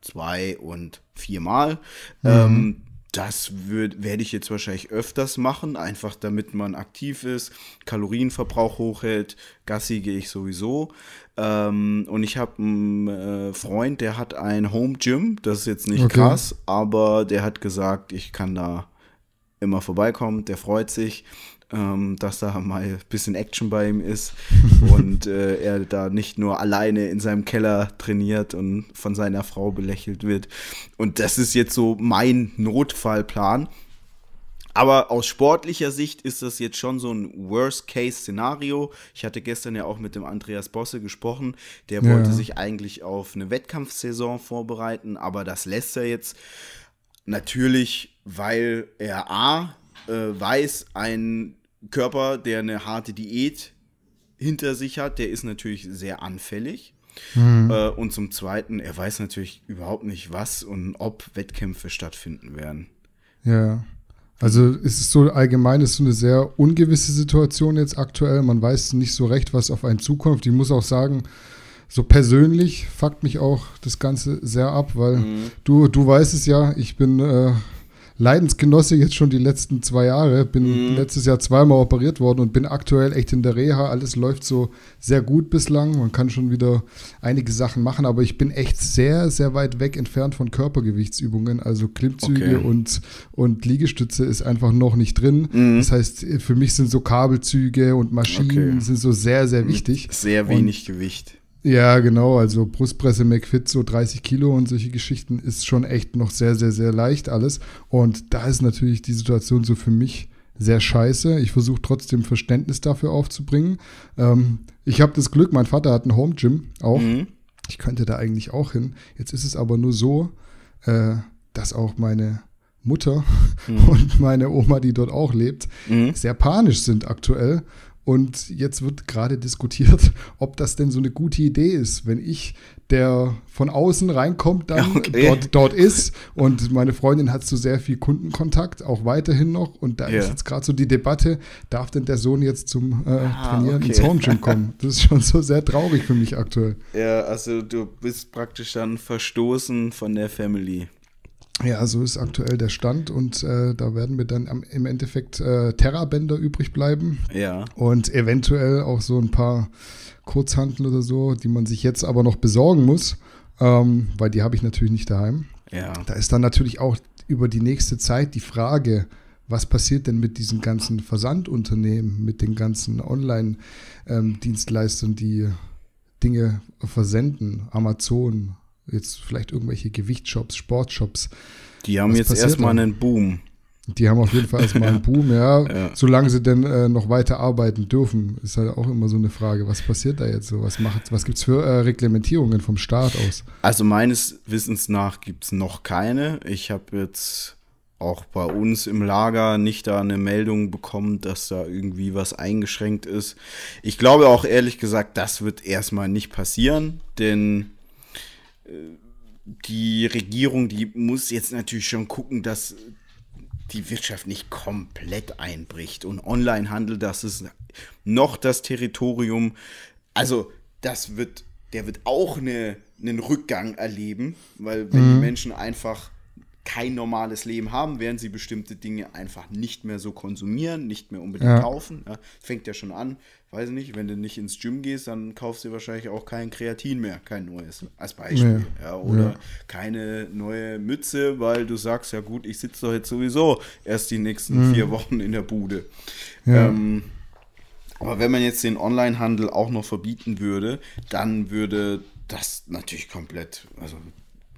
zwei und viermal. Mhm. Ähm, das werde ich jetzt wahrscheinlich öfters machen, einfach damit man aktiv ist, Kalorienverbrauch hochhält, Gassi gehe ich sowieso. Ähm, und ich habe einen äh, Freund, der hat ein Home Gym, das ist jetzt nicht okay. krass, aber der hat gesagt, ich kann da immer vorbeikommen, der freut sich ähm, dass da mal ein bisschen Action bei ihm ist und äh, er da nicht nur alleine in seinem Keller trainiert und von seiner Frau belächelt wird. Und das ist jetzt so mein Notfallplan. Aber aus sportlicher Sicht ist das jetzt schon so ein Worst-Case-Szenario. Ich hatte gestern ja auch mit dem Andreas Bosse gesprochen. Der ja. wollte sich eigentlich auf eine Wettkampfsaison vorbereiten, aber das lässt er jetzt natürlich, weil er A äh, weiß, ein Körper, der eine harte Diät hinter sich hat, der ist natürlich sehr anfällig. Mhm. Äh, und zum Zweiten, er weiß natürlich überhaupt nicht, was und ob Wettkämpfe stattfinden werden. Ja. Also ist es so allgemein, ist so eine sehr ungewisse Situation jetzt aktuell. Man weiß nicht so recht, was auf einen zukommt. Ich muss auch sagen, so persönlich fuckt mich auch das Ganze sehr ab, weil mhm. du, du weißt es ja, ich bin äh, Leidensgenosse jetzt schon die letzten zwei Jahre. Bin mhm. letztes Jahr zweimal operiert worden und bin aktuell echt in der Reha. Alles läuft so sehr gut bislang. Man kann schon wieder einige Sachen machen, aber ich bin echt sehr, sehr weit weg entfernt von Körpergewichtsübungen. Also Klimmzüge okay. und, und Liegestütze ist einfach noch nicht drin. Mhm. Das heißt, für mich sind so Kabelzüge und Maschinen okay. sind so sehr, sehr wichtig. Mit sehr wenig und Gewicht. Ja, genau. Also Brustpresse, McFit, so 30 Kilo und solche Geschichten ist schon echt noch sehr, sehr, sehr leicht alles. Und da ist natürlich die Situation so für mich sehr scheiße. Ich versuche trotzdem Verständnis dafür aufzubringen. Ähm, ich habe das Glück, mein Vater hat ein Home Gym auch. Mhm. Ich könnte da eigentlich auch hin. Jetzt ist es aber nur so, äh, dass auch meine Mutter mhm. und meine Oma, die dort auch lebt, mhm. sehr panisch sind aktuell und jetzt wird gerade diskutiert, ob das denn so eine gute Idee ist, wenn ich, der von außen reinkommt, dann okay. dort, dort, ist. Und meine Freundin hat so sehr viel Kundenkontakt, auch weiterhin noch. Und da yeah. ist jetzt gerade so die Debatte, darf denn der Sohn jetzt zum äh, ah, Trainieren okay. ins Home Gym kommen? Das ist schon so sehr traurig für mich aktuell. Ja, also du bist praktisch dann verstoßen von der Family. Ja, so ist aktuell der Stand und äh, da werden mir dann am, im Endeffekt äh, Terrabänder übrig bleiben. Ja. Und eventuell auch so ein paar Kurzhantel oder so, die man sich jetzt aber noch besorgen muss, ähm, weil die habe ich natürlich nicht daheim. Ja. Da ist dann natürlich auch über die nächste Zeit die Frage, was passiert denn mit diesen ganzen Versandunternehmen, mit den ganzen Online-Dienstleistern, ähm, die Dinge versenden, Amazon, jetzt vielleicht irgendwelche Gewichtshops, Sportshops. Die haben Was jetzt erstmal einen Boom. Die haben auf jeden Fall erstmal einen Boom, ja, ja. Solange sie denn äh, noch weiter arbeiten dürfen, ist halt auch immer so eine Frage. Was passiert da jetzt so? Was, was gibt es für äh, Reglementierungen vom Staat aus? Also meines Wissens nach gibt es noch keine. Ich habe jetzt auch bei uns im Lager nicht da eine Meldung bekommen, dass da irgendwie was eingeschränkt ist. Ich glaube auch ehrlich gesagt, das wird erstmal nicht passieren, denn die Regierung, die muss jetzt natürlich schon gucken, dass die Wirtschaft nicht komplett einbricht. Und Onlinehandel, das ist noch das Territorium. Also, das wird, der wird auch eine, einen Rückgang erleben, weil wenn mhm. die Menschen einfach kein normales Leben haben, werden sie bestimmte Dinge einfach nicht mehr so konsumieren, nicht mehr unbedingt ja. kaufen. Ja, fängt ja schon an, weiß nicht, wenn du nicht ins Gym gehst, dann kaufst du wahrscheinlich auch kein Kreatin mehr, kein neues, als Beispiel. Ja. ja oder ja. keine neue Mütze, weil du sagst, ja gut, ich sitze doch jetzt sowieso erst die nächsten mhm. vier Wochen in der Bude. Ja. Ähm, aber wenn man jetzt den Onlinehandel auch noch verbieten würde, dann würde das natürlich komplett, also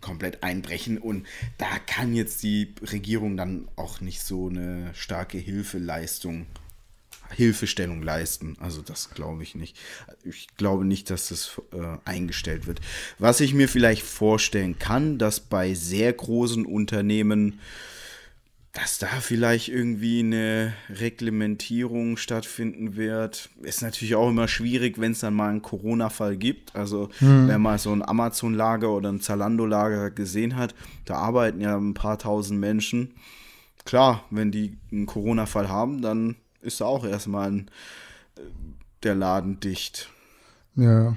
komplett einbrechen und da kann jetzt die Regierung dann auch nicht so eine starke Hilfeleistung Hilfestellung leisten. Also das glaube ich nicht. Ich glaube nicht, dass das äh, eingestellt wird. Was ich mir vielleicht vorstellen kann, dass bei sehr großen Unternehmen, dass da vielleicht irgendwie eine Reglementierung stattfinden wird. Ist natürlich auch immer schwierig, wenn es dann mal einen Corona-Fall gibt. Also hm. wenn man so ein Amazon-Lager oder ein Zalando-Lager gesehen hat, da arbeiten ja ein paar tausend Menschen. Klar, wenn die einen Corona-Fall haben, dann ist auch erstmal ein, äh, der Laden dicht. Ja.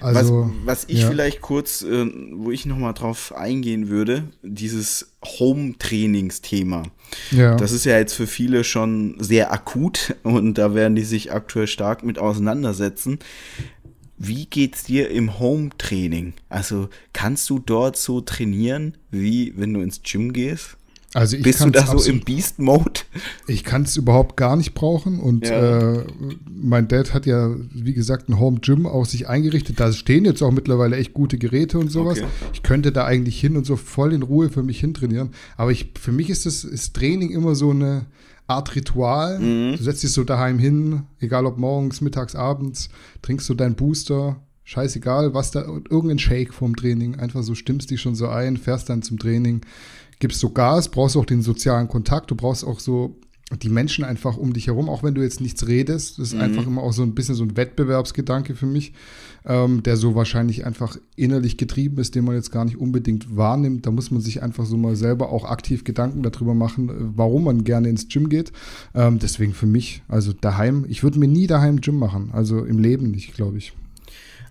Also, was, was ich ja. vielleicht kurz, äh, wo ich nochmal drauf eingehen würde, dieses Home-Trainings-Thema. Ja. Das ist ja jetzt für viele schon sehr akut und da werden die sich aktuell stark mit auseinandersetzen. Wie geht's dir im Home-Training? Also kannst du dort so trainieren, wie wenn du ins Gym gehst? Also Bist du da so im Beast-Mode? Ich kann es überhaupt gar nicht brauchen. Und ja. äh, mein Dad hat ja, wie gesagt, ein Home Gym auch sich eingerichtet. Da stehen jetzt auch mittlerweile echt gute Geräte und sowas. Okay. Ich könnte da eigentlich hin und so voll in Ruhe für mich hintrainieren. Aber ich, für mich ist das ist Training immer so eine Art Ritual. Mhm. Du setzt dich so daheim hin, egal ob morgens, mittags, abends, trinkst du so deinen Booster, scheißegal, was da, irgendein Shake vom Training. Einfach so stimmst dich schon so ein, fährst dann zum Training gibst du Gas, brauchst auch den sozialen Kontakt, du brauchst auch so die Menschen einfach um dich herum, auch wenn du jetzt nichts redest. Das ist mhm. einfach immer auch so ein bisschen so ein Wettbewerbsgedanke für mich, ähm, der so wahrscheinlich einfach innerlich getrieben ist, den man jetzt gar nicht unbedingt wahrnimmt. Da muss man sich einfach so mal selber auch aktiv Gedanken darüber machen, äh, warum man gerne ins Gym geht. Ähm, deswegen für mich, also daheim, ich würde mir nie daheim Gym machen, also im Leben nicht, glaube ich.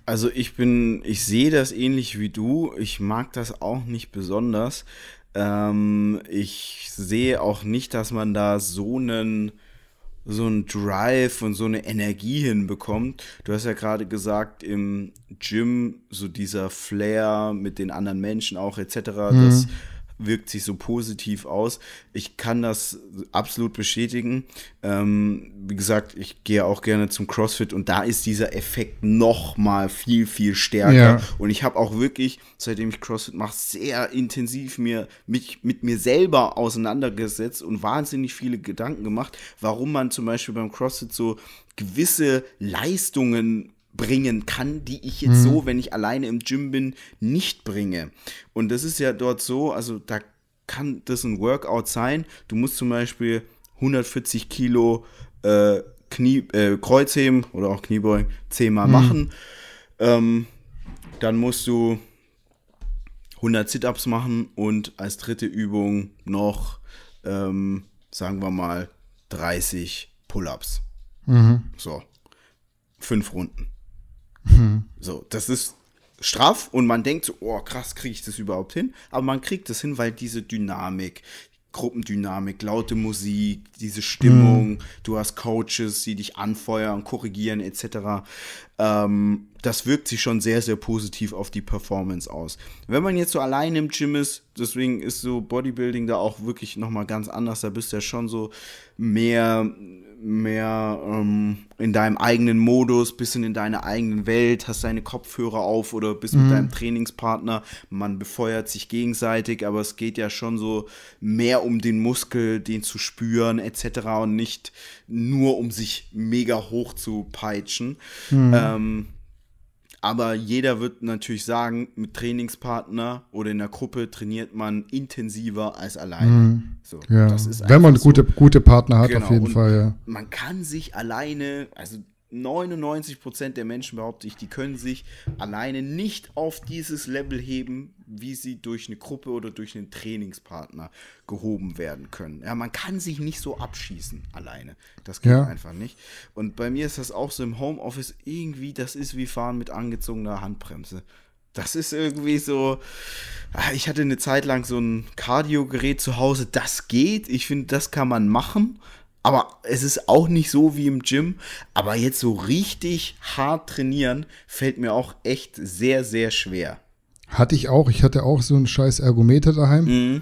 Also ich bin, ich sehe das ähnlich wie du. Ich mag das auch nicht besonders. Ähm, ich sehe auch nicht, dass man da so einen so einen Drive und so eine Energie hinbekommt. Du hast ja gerade gesagt, im Gym, so dieser Flair mit den anderen Menschen auch etc., mhm. das wirkt sich so positiv aus. Ich kann das absolut bestätigen. Ähm, wie gesagt, ich gehe auch gerne zum CrossFit und da ist dieser Effekt noch mal viel, viel stärker. Ja. Und ich habe auch wirklich, seitdem ich CrossFit mache, sehr intensiv mir, mich mit mir selber auseinandergesetzt und wahnsinnig viele Gedanken gemacht, warum man zum Beispiel beim CrossFit so gewisse Leistungen bringen kann, die ich jetzt mhm. so, wenn ich alleine im Gym bin, nicht bringe. Und das ist ja dort so, also da kann das ein Workout sein. Du musst zum Beispiel 140 Kilo äh, Knie, äh, Kreuzheben oder auch Kniebeugen zehnmal mhm. machen. Ähm, dann musst du 100 Sit-ups machen und als dritte Übung noch, ähm, sagen wir mal, 30 Pull-ups. Mhm. So, fünf Runden. Hm. So, das ist straff und man denkt so, oh krass, kriege ich das überhaupt hin? Aber man kriegt das hin, weil diese Dynamik, Gruppendynamik, laute Musik, diese Stimmung, mhm. du hast Coaches, die dich anfeuern, korrigieren etc. Ähm, das wirkt sich schon sehr, sehr positiv auf die Performance aus. Wenn man jetzt so allein im Gym ist, deswegen ist so Bodybuilding da auch wirklich nochmal ganz anders, da bist du ja schon so mehr mehr ähm, in deinem eigenen Modus, bisschen in deiner eigenen Welt, hast deine Kopfhörer auf oder bist mhm. mit deinem Trainingspartner. Man befeuert sich gegenseitig, aber es geht ja schon so mehr um den Muskel, den zu spüren etc. und nicht nur um sich mega hoch zu peitschen. Mhm. Ähm, aber jeder wird natürlich sagen, mit Trainingspartner oder in der Gruppe trainiert man intensiver als alleine. Mhm. So, ja. Wenn man so. gute, gute Partner hat, genau. auf jeden Und Fall. Ja. Man kann sich alleine, also 99 Prozent der Menschen behaupte ich, die können sich alleine nicht auf dieses Level heben, wie sie durch eine Gruppe oder durch einen Trainingspartner gehoben werden können. Ja, man kann sich nicht so abschießen alleine. Das geht ja. einfach nicht. Und bei mir ist das auch so im Homeoffice irgendwie, das ist wie fahren mit angezogener Handbremse. Das ist irgendwie so. Ah, ich hatte eine Zeit lang so ein Cardio-Gerät zu Hause. Das geht. Ich finde, das kann man machen. Aber es ist auch nicht so wie im Gym. Aber jetzt so richtig hart trainieren fällt mir auch echt sehr, sehr schwer. Hatte ich auch. Ich hatte auch so einen scheiß Ergometer daheim. Mhm.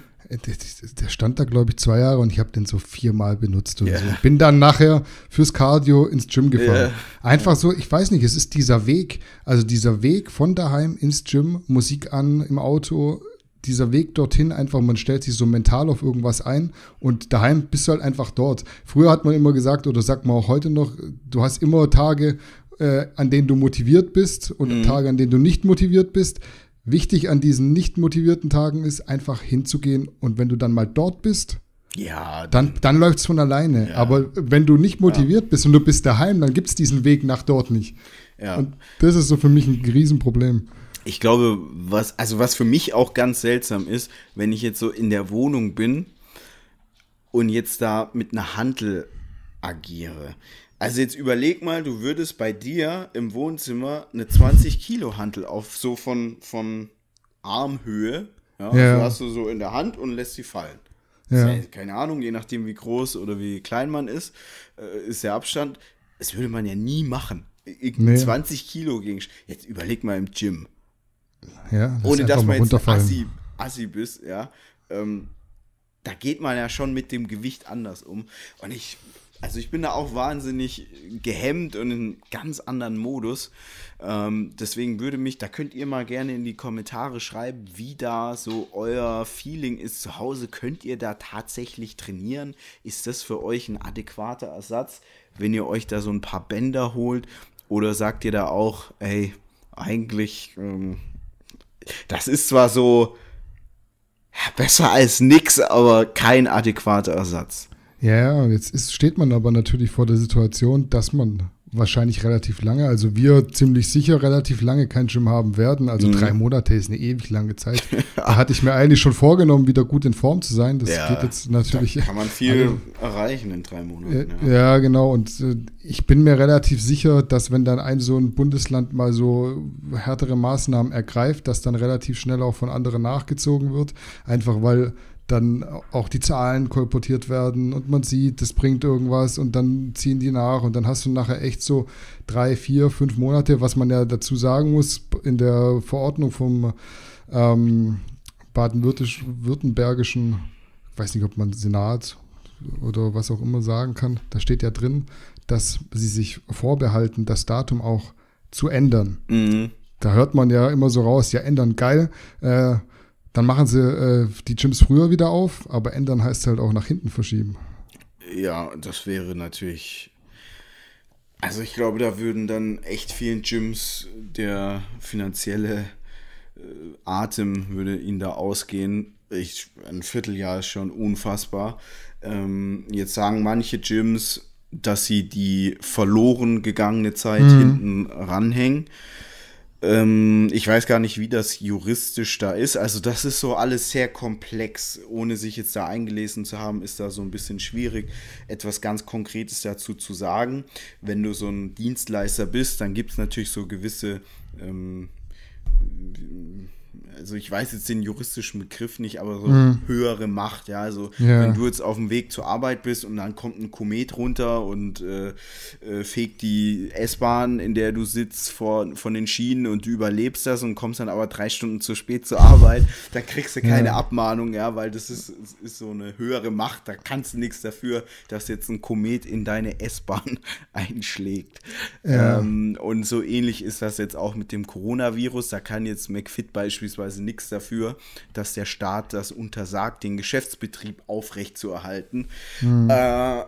Der stand da, glaube ich, zwei Jahre und ich habe den so viermal benutzt. Und yeah. so. Bin dann nachher fürs Cardio ins Gym gefahren. Yeah. Einfach so, ich weiß nicht, es ist dieser Weg, also dieser Weg von daheim ins Gym, Musik an im Auto, dieser Weg dorthin einfach, man stellt sich so mental auf irgendwas ein und daheim bist du halt einfach dort. Früher hat man immer gesagt, oder sagt man auch heute noch, du hast immer Tage, äh, an denen du motiviert bist und mhm. Tage, an denen du nicht motiviert bist. Wichtig an diesen nicht motivierten Tagen ist, einfach hinzugehen und wenn du dann mal dort bist, ja, dann, dann läuft es von alleine. Ja. Aber wenn du nicht motiviert ja. bist und du bist daheim, dann gibt es diesen Weg nach dort nicht. Ja. Und das ist so für mich ein Riesenproblem. Ich glaube, was, also was für mich auch ganz seltsam ist, wenn ich jetzt so in der Wohnung bin und jetzt da mit einer Handel agiere. Also jetzt überleg mal, du würdest bei dir im Wohnzimmer eine 20 Kilo Hantel auf so von, von Armhöhe, ja, ja. Also hast du so in der Hand und lässt sie fallen. Ja. Ja, keine Ahnung, je nachdem wie groß oder wie klein man ist, äh, ist der Abstand. Das würde man ja nie machen. Nee. 20 Kilo gegen. Jetzt überleg mal im Gym. Ja, Ohne dass man jetzt Assi, Assi bist, ja. Ähm, da geht man ja schon mit dem Gewicht anders um. Und ich also ich bin da auch wahnsinnig gehemmt und in ganz anderen Modus. Ähm, deswegen würde mich, da könnt ihr mal gerne in die Kommentare schreiben, wie da so euer Feeling ist zu Hause. Könnt ihr da tatsächlich trainieren? Ist das für euch ein adäquater Ersatz, wenn ihr euch da so ein paar Bänder holt? Oder sagt ihr da auch, ey, eigentlich, ähm, das ist zwar so besser als nix, aber kein adäquater Ersatz? Ja, jetzt ist, steht man aber natürlich vor der Situation, dass man wahrscheinlich relativ lange, also wir ziemlich sicher relativ lange keinen Gym haben werden. Also mhm. drei Monate ist eine ewig lange Zeit. da hatte ich mir eigentlich schon vorgenommen, wieder gut in Form zu sein. Das ja, geht jetzt natürlich. kann man viel also, erreichen in drei Monaten. Äh, ja. ja. genau. Und äh, ich bin mir relativ sicher, dass wenn dann ein so ein Bundesland mal so härtere Maßnahmen ergreift, dass dann relativ schnell auch von anderen nachgezogen wird. Einfach weil dann auch die Zahlen kolportiert werden und man sieht, das bringt irgendwas und dann ziehen die nach und dann hast du nachher echt so drei, vier, fünf Monate, was man ja dazu sagen muss, in der Verordnung vom ähm, baden-württembergischen, ich weiß nicht, ob man Senat oder was auch immer sagen kann, da steht ja drin, dass sie sich vorbehalten, das Datum auch zu ändern. Mhm. Da hört man ja immer so raus, ja ändern, geil, äh, dann machen sie äh, die Gyms früher wieder auf, aber ändern heißt halt auch nach hinten verschieben. Ja, das wäre natürlich. Also ich glaube, da würden dann echt vielen Gyms der finanzielle äh, Atem würde ihnen da ausgehen. Ich, ein Vierteljahr ist schon unfassbar. Ähm, jetzt sagen manche Gyms, dass sie die verloren gegangene Zeit mhm. hinten ranhängen. Ähm, ich weiß gar nicht, wie das juristisch da ist. Also das ist so alles sehr komplex. Ohne sich jetzt da eingelesen zu haben, ist da so ein bisschen schwierig, etwas ganz Konkretes dazu zu sagen. Wenn du so ein Dienstleister bist, dann gibt es natürlich so gewisse... Ähm, also ich weiß jetzt den juristischen Begriff nicht, aber so mhm. höhere Macht, ja. Also ja. wenn du jetzt auf dem Weg zur Arbeit bist und dann kommt ein Komet runter und äh, äh, fegt die S-Bahn, in der du sitzt, vor, von den Schienen und du überlebst das und kommst dann aber drei Stunden zu spät zur Arbeit, da kriegst du keine ja. Abmahnung, ja, weil das ist, ist so eine höhere Macht, da kannst du nichts dafür, dass jetzt ein Komet in deine S-Bahn einschlägt. Ja. Ähm, und so ähnlich ist das jetzt auch mit dem Coronavirus, da kann jetzt McFit beispielsweise beispielsweise nichts dafür, dass der Staat das untersagt, den Geschäftsbetrieb aufrechtzuerhalten. Mhm. Äh,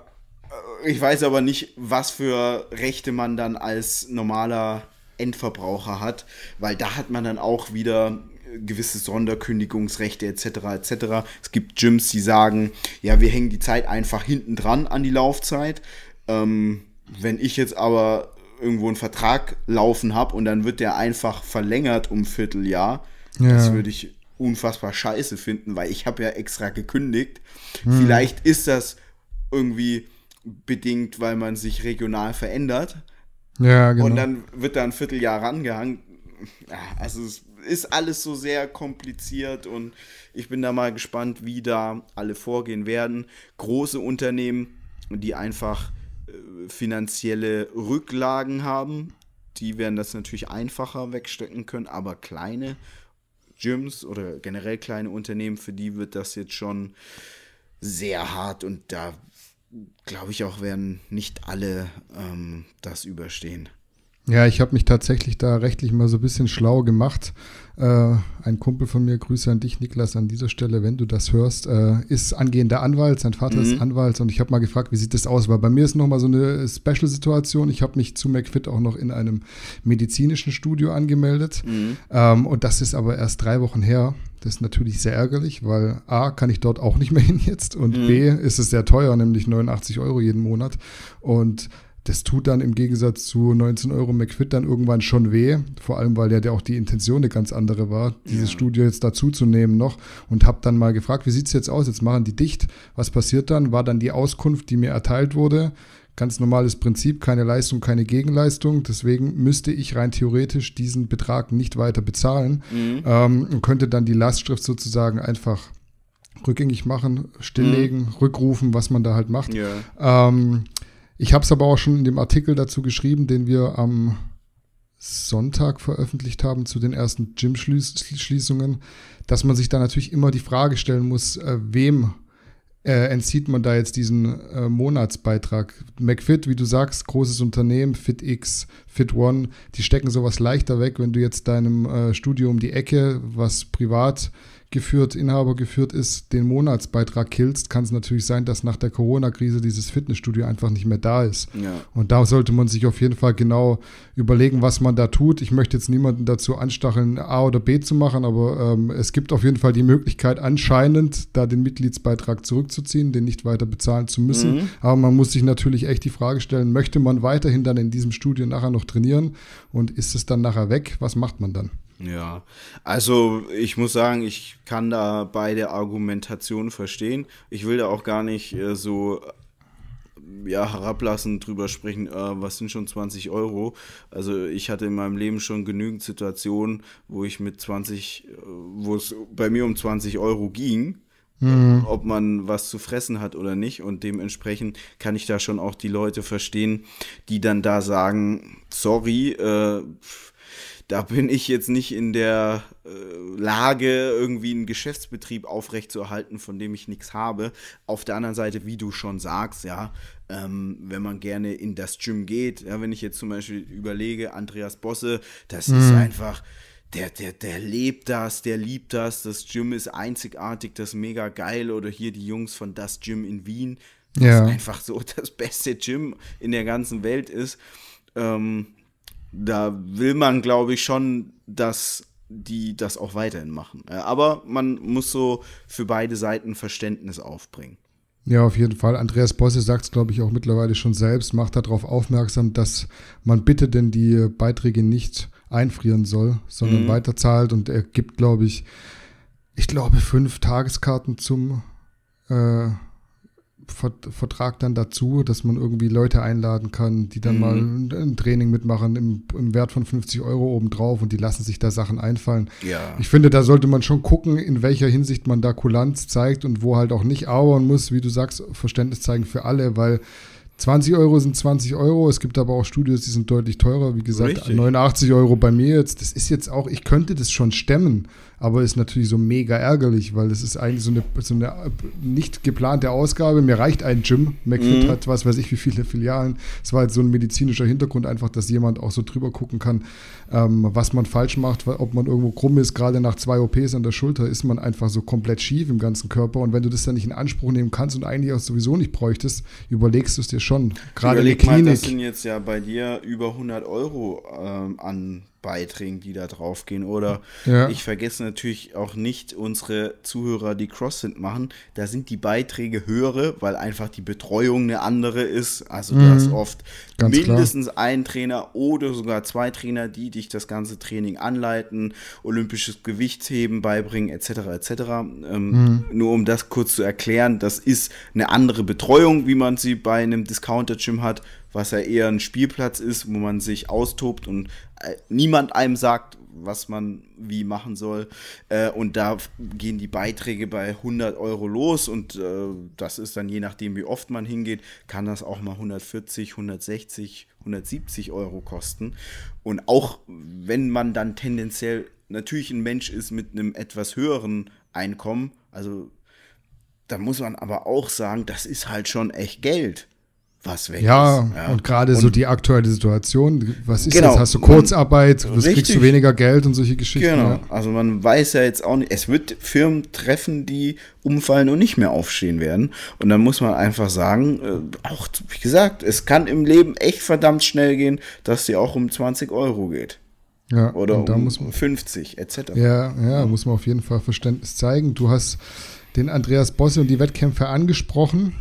ich weiß aber nicht, was für Rechte man dann als normaler Endverbraucher hat, weil da hat man dann auch wieder äh, gewisse Sonderkündigungsrechte etc. etc. Es gibt Gyms, die sagen, ja, wir hängen die Zeit einfach hinten dran an die Laufzeit. Ähm, wenn ich jetzt aber irgendwo einen Vertrag laufen habe und dann wird der einfach verlängert um ein Vierteljahr, ja. Das würde ich unfassbar scheiße finden, weil ich habe ja extra gekündigt. Hm. Vielleicht ist das irgendwie bedingt, weil man sich regional verändert. Ja, genau. Und dann wird da ein Vierteljahr rangehangen. Also es ist alles so sehr kompliziert und ich bin da mal gespannt, wie da alle vorgehen werden. Große Unternehmen, die einfach äh, finanzielle Rücklagen haben, die werden das natürlich einfacher wegstecken können, aber kleine Gyms oder generell kleine Unternehmen, für die wird das jetzt schon sehr hart und da glaube ich auch, werden nicht alle ähm, das überstehen. Ja, ich habe mich tatsächlich da rechtlich mal so ein bisschen schlau gemacht. Äh, ein Kumpel von mir, Grüße an dich, Niklas, an dieser Stelle, wenn du das hörst, äh, ist angehender Anwalt, sein Vater mhm. ist Anwalt und ich habe mal gefragt, wie sieht das aus? Weil bei mir ist nochmal so eine Special-Situation. Ich habe mich zu McFit auch noch in einem medizinischen Studio angemeldet mhm. ähm, und das ist aber erst drei Wochen her. Das ist natürlich sehr ärgerlich, weil A, kann ich dort auch nicht mehr hin jetzt und mhm. B, ist es sehr teuer, nämlich 89 Euro jeden Monat und das tut dann im Gegensatz zu 19 Euro McQuid dann irgendwann schon weh. Vor allem, weil ja auch die Intention eine ganz andere war, dieses ja. Studio jetzt dazuzunehmen noch. Und habe dann mal gefragt, wie sieht es jetzt aus? Jetzt machen die dicht. Was passiert dann? War dann die Auskunft, die mir erteilt wurde. Ganz normales Prinzip, keine Leistung, keine Gegenleistung. Deswegen müsste ich rein theoretisch diesen Betrag nicht weiter bezahlen mhm. ähm, und könnte dann die Lastschrift sozusagen einfach rückgängig machen, stilllegen, mhm. rückrufen, was man da halt macht. Ja. Ähm, ich habe es aber auch schon in dem Artikel dazu geschrieben, den wir am Sonntag veröffentlicht haben zu den ersten Gym-Schließungen, dass man sich da natürlich immer die Frage stellen muss, äh, wem äh, entzieht man da jetzt diesen äh, Monatsbeitrag? McFit, wie du sagst, großes Unternehmen, FitX, FitOne, die stecken sowas leichter weg, wenn du jetzt deinem äh, Studio um die Ecke, was privat geführt, Inhaber geführt ist, den Monatsbeitrag killst, kann es natürlich sein, dass nach der Corona-Krise dieses Fitnessstudio einfach nicht mehr da ist. Ja. Und da sollte man sich auf jeden Fall genau überlegen, was man da tut. Ich möchte jetzt niemanden dazu anstacheln, A oder B zu machen, aber ähm, es gibt auf jeden Fall die Möglichkeit, anscheinend da den Mitgliedsbeitrag zurückzuziehen, den nicht weiter bezahlen zu müssen. Mhm. Aber man muss sich natürlich echt die Frage stellen, möchte man weiterhin dann in diesem Studio nachher noch trainieren und ist es dann nachher weg? Was macht man dann? Ja, also ich muss sagen, ich kann da beide Argumentationen verstehen. Ich will da auch gar nicht äh, so ja, herablassend drüber sprechen, äh, was sind schon 20 Euro. Also ich hatte in meinem Leben schon genügend Situationen, wo ich mit 20, äh, wo es bei mir um 20 Euro ging. Äh, mhm. ob man was zu fressen hat oder nicht. Und dementsprechend kann ich da schon auch die Leute verstehen, die dann da sagen, sorry, äh, da bin ich jetzt nicht in der äh, Lage, irgendwie einen Geschäftsbetrieb aufrechtzuerhalten, von dem ich nichts habe. Auf der anderen Seite, wie du schon sagst, ja, ähm, wenn man gerne in das Gym geht, ja, wenn ich jetzt zum Beispiel überlege, Andreas Bosse, das mhm. ist einfach der, der, der lebt das, der liebt das, das Gym ist einzigartig, das ist mega geil. Oder hier die Jungs von Das Gym in Wien, das ja. einfach so das beste Gym in der ganzen Welt ist. Ähm, da will man, glaube ich, schon, dass die das auch weiterhin machen. Aber man muss so für beide Seiten Verständnis aufbringen. Ja, auf jeden Fall. Andreas Bosse sagt es, glaube ich, auch mittlerweile schon selbst, macht darauf aufmerksam, dass man bitte denn die Beiträge nicht einfrieren soll, sondern mhm. weiterzahlt. Und er gibt, glaube ich, ich glaube, fünf Tageskarten zum äh, Vertrag dann dazu, dass man irgendwie Leute einladen kann, die dann mhm. mal ein Training mitmachen im, im, Wert von 50 Euro obendrauf und die lassen sich da Sachen einfallen. Ja. Ich finde, da sollte man schon gucken, in welcher Hinsicht man da Kulanz zeigt und wo halt auch nicht. Aber man muss, wie du sagst, Verständnis zeigen für alle, weil 20 Euro sind 20 Euro. Es gibt aber auch Studios, die sind deutlich teurer. Wie gesagt, Richtig. 89 Euro bei mir jetzt. Das ist jetzt auch, ich könnte das schon stemmen aber ist natürlich so mega ärgerlich, weil es ist eigentlich so eine, so eine nicht geplante Ausgabe. Mir reicht ein Gym. McFit mhm. hat was weiß ich wie viele Filialen. Es war halt so ein medizinischer Hintergrund, einfach, dass jemand auch so drüber gucken kann, ähm, was man falsch macht, ob man irgendwo krumm ist. Gerade nach zwei OPs an der Schulter ist man einfach so komplett schief im ganzen Körper. Und wenn du das dann nicht in Anspruch nehmen kannst und eigentlich auch sowieso nicht bräuchtest, überlegst du es dir schon. Gerade Überleg in Klinik. Mal, das sind jetzt ja bei dir über 100 Euro ähm, an Beiträgen, die da drauf gehen. Oder ja. ich vergesse natürlich auch nicht unsere Zuhörer, die CrossFit machen. Da sind die Beiträge höhere, weil einfach die Betreuung eine andere ist. Also mhm. du hast oft Ganz mindestens klar. einen Trainer oder sogar zwei Trainer, die dich das ganze Training anleiten, olympisches Gewichtsheben beibringen, etc. etc. Ähm, mhm. Nur um das kurz zu erklären, das ist eine andere Betreuung, wie man sie bei einem Discounter-Gym hat was ja eher ein Spielplatz ist, wo man sich austobt und niemand einem sagt, was man wie machen soll. Äh, und da gehen die Beiträge bei 100 Euro los und äh, das ist dann je nachdem, wie oft man hingeht, kann das auch mal 140, 160, 170 Euro kosten. Und auch wenn man dann tendenziell natürlich ein Mensch ist mit einem etwas höheren Einkommen, also da muss man aber auch sagen, das ist halt schon echt Geld was weg ja, ist. Ja, und gerade so die aktuelle Situation, was ist genau, jetzt? Hast du Kurzarbeit, man, was richtig, kriegst du weniger Geld und solche Geschichten? Genau, ja. also man weiß ja jetzt auch nicht, es wird Firmen treffen, die umfallen und nicht mehr aufstehen werden. Und dann muss man einfach sagen, äh, auch wie gesagt, es kann im Leben echt verdammt schnell gehen, dass die auch um 20 Euro geht. Ja, oder um man, 50 etc. Ja, ja, muss man auf jeden Fall Verständnis zeigen. Du hast den Andreas Bosse und die Wettkämpfe angesprochen.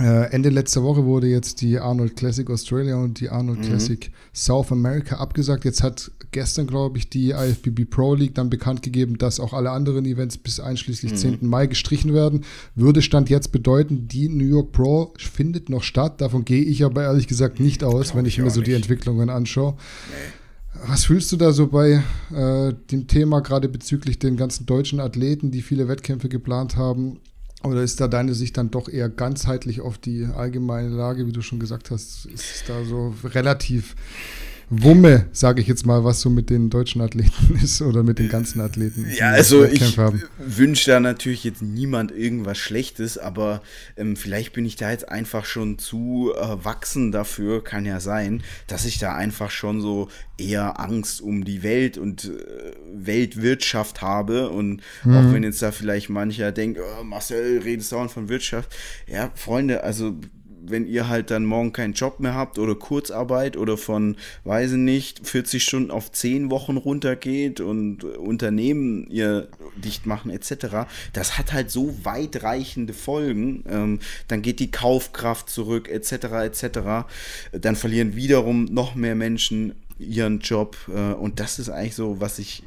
Äh, Ende letzter Woche wurde jetzt die Arnold Classic Australia und die Arnold mhm. Classic South America abgesagt. Jetzt hat gestern, glaube ich, die IFBB Pro League dann bekannt gegeben, dass auch alle anderen Events bis einschließlich mhm. 10. Mai gestrichen werden. Würde Stand jetzt bedeuten, die New York Pro findet noch statt. Davon gehe ich aber ehrlich gesagt mhm. nicht aus, wenn ich, ich mir so nicht. die Entwicklungen anschaue. Nee. Was fühlst du da so bei äh, dem Thema, gerade bezüglich den ganzen deutschen Athleten, die viele Wettkämpfe geplant haben? Oder ist da deine Sicht dann doch eher ganzheitlich auf die allgemeine Lage, wie du schon gesagt hast, ist es da so relativ Wumme, sage ich jetzt mal, was so mit den deutschen Athleten ist oder mit den ganzen Athleten. Ja, also ich wünsche da natürlich jetzt niemand irgendwas Schlechtes, aber ähm, vielleicht bin ich da jetzt einfach schon zu äh, dafür, kann ja sein, dass ich da einfach schon so eher Angst um die Welt und äh, Weltwirtschaft habe und mhm. auch wenn jetzt da vielleicht mancher denkt, oh, Marcel, redest du auch von Wirtschaft. Ja, Freunde, also wenn ihr halt dann morgen keinen Job mehr habt oder Kurzarbeit oder von, weiß ich nicht, 40 Stunden auf 10 Wochen runtergeht und äh, Unternehmen ihr dicht machen etc., das hat halt so weitreichende Folgen. Ähm, dann geht die Kaufkraft zurück etc. etc. Dann verlieren wiederum noch mehr Menschen ihren Job. Äh, und das ist eigentlich so, was ich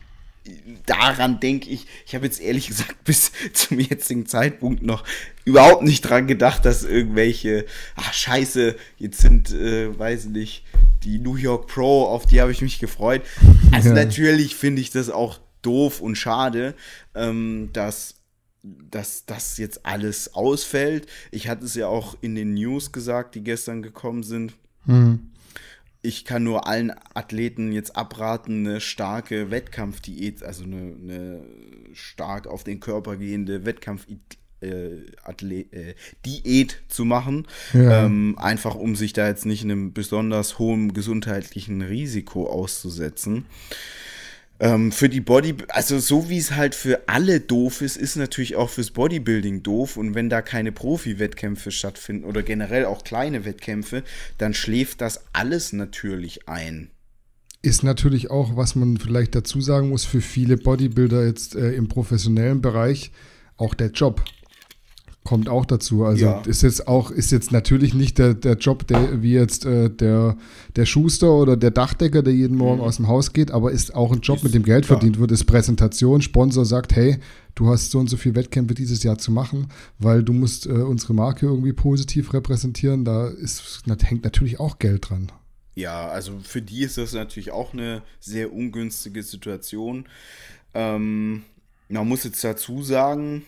daran denke ich, ich habe jetzt ehrlich gesagt bis zum jetzigen Zeitpunkt noch überhaupt nicht dran gedacht, dass irgendwelche, ach scheiße, jetzt sind, äh, weiß nicht, die New York Pro, auf die habe ich mich gefreut. Also ja. natürlich finde ich das auch doof und schade, ähm, dass dass das jetzt alles ausfällt. Ich hatte es ja auch in den News gesagt, die gestern gekommen sind. Hm ich kann nur allen Athleten jetzt abraten, eine starke Wettkampfdiät, also eine, eine stark auf den Körper gehende Wettkampfdiät äh, äh, Diät zu machen, ja. ähm, einfach um sich da jetzt nicht einem besonders hohen gesundheitlichen Risiko auszusetzen ähm, für die Body, also so wie es halt für alle doof ist, ist natürlich auch fürs Bodybuilding doof. Und wenn da keine Profi-Wettkämpfe stattfinden oder generell auch kleine Wettkämpfe, dann schläft das alles natürlich ein. Ist natürlich auch, was man vielleicht dazu sagen muss, für viele Bodybuilder jetzt äh, im professionellen Bereich auch der Job kommt auch dazu. Also ja. ist jetzt auch, ist jetzt natürlich nicht der, der Job, der, wie jetzt äh, der, der Schuster oder der Dachdecker, der jeden Morgen mhm. aus dem Haus geht, aber ist auch ein Job, ist, mit dem Geld klar. verdient wird, ist Präsentation, Sponsor sagt, hey, du hast so und so viel Wettkämpfe dieses Jahr zu machen, weil du musst äh, unsere Marke irgendwie positiv repräsentieren. Da ist, da hängt natürlich auch Geld dran. Ja, also für die ist das natürlich auch eine sehr ungünstige Situation. Ähm, man muss jetzt dazu sagen,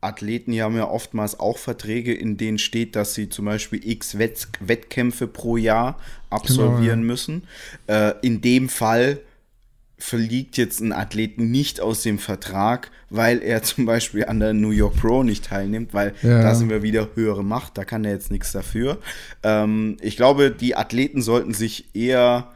Athleten haben ja oftmals auch Verträge, in denen steht, dass sie zum Beispiel x Wett Wettkämpfe pro Jahr absolvieren genau, ja. müssen. Äh, in dem Fall verliegt jetzt ein Athlet nicht aus dem Vertrag, weil er zum Beispiel an der New York Pro nicht teilnimmt, weil ja. da sind wir wieder höhere Macht, da kann er jetzt nichts dafür. Ähm, ich glaube, die Athleten sollten sich eher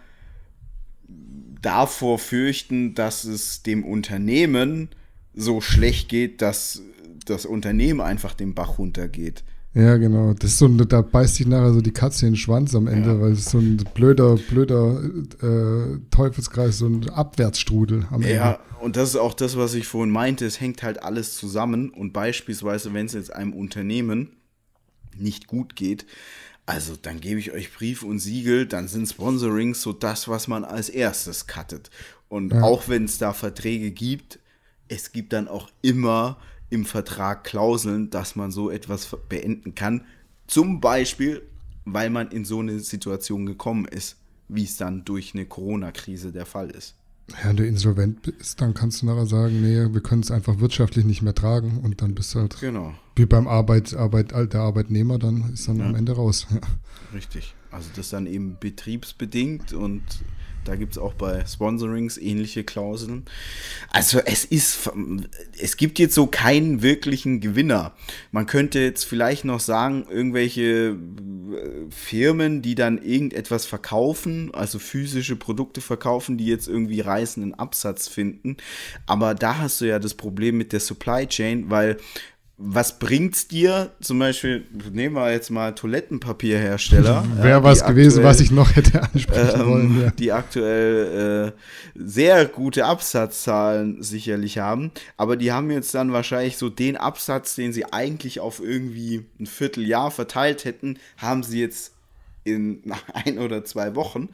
davor fürchten, dass es dem Unternehmen so schlecht geht, dass das Unternehmen einfach den Bach runtergeht. Ja, genau. Das ist so ein, da beißt sich nachher so die Katze in den Schwanz am Ende, ja. weil es so ein blöder, blöder äh, Teufelskreis, so ein Abwärtsstrudel am Ende. Ja, und das ist auch das, was ich vorhin meinte. Es hängt halt alles zusammen. Und beispielsweise, wenn es jetzt einem Unternehmen nicht gut geht, also dann gebe ich euch Brief und Siegel, dann sind Sponsorings so das, was man als erstes cuttet. Und ja. auch wenn es da Verträge gibt, es gibt dann auch immer im Vertrag Klauseln, dass man so etwas beenden kann. Zum Beispiel, weil man in so eine Situation gekommen ist, wie es dann durch eine Corona-Krise der Fall ist. Ja, wenn du insolvent bist, dann kannst du nachher sagen, nee, wir können es einfach wirtschaftlich nicht mehr tragen und dann bist du halt genau. wie beim Arbeit, Arbeit, der Arbeitnehmer, dann ist dann ja. am Ende raus. Ja. Richtig. Also das dann eben betriebsbedingt und da gibt es auch bei Sponsorings ähnliche Klauseln. Also es ist, es gibt jetzt so keinen wirklichen Gewinner. Man könnte jetzt vielleicht noch sagen, irgendwelche äh, Firmen, die dann irgendetwas verkaufen, also physische Produkte verkaufen, die jetzt irgendwie reißenden Absatz finden. Aber da hast du ja das Problem mit der Supply Chain, weil was bringt's dir? Zum Beispiel, nehmen wir jetzt mal Toilettenpapierhersteller. Wäre äh, was gewesen, was ich noch hätte ansprechen ähm, wollen. Ja. Die aktuell äh, sehr gute Absatzzahlen sicherlich haben. Aber die haben jetzt dann wahrscheinlich so den Absatz, den sie eigentlich auf irgendwie ein Vierteljahr verteilt hätten, haben sie jetzt in ein oder zwei Wochen.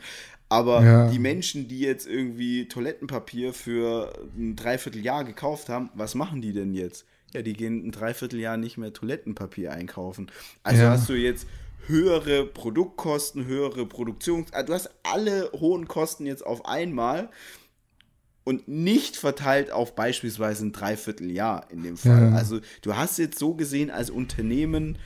Aber ja. die Menschen, die jetzt irgendwie Toilettenpapier für ein Dreivierteljahr gekauft haben, was machen die denn jetzt? Ja, die gehen ein Dreivierteljahr nicht mehr Toilettenpapier einkaufen. Also ja. hast du jetzt höhere Produktkosten, höhere Produktions... Also du hast alle hohen Kosten jetzt auf einmal und nicht verteilt auf beispielsweise ein Dreivierteljahr in dem Fall. Ja. Also du hast jetzt so gesehen als Unternehmen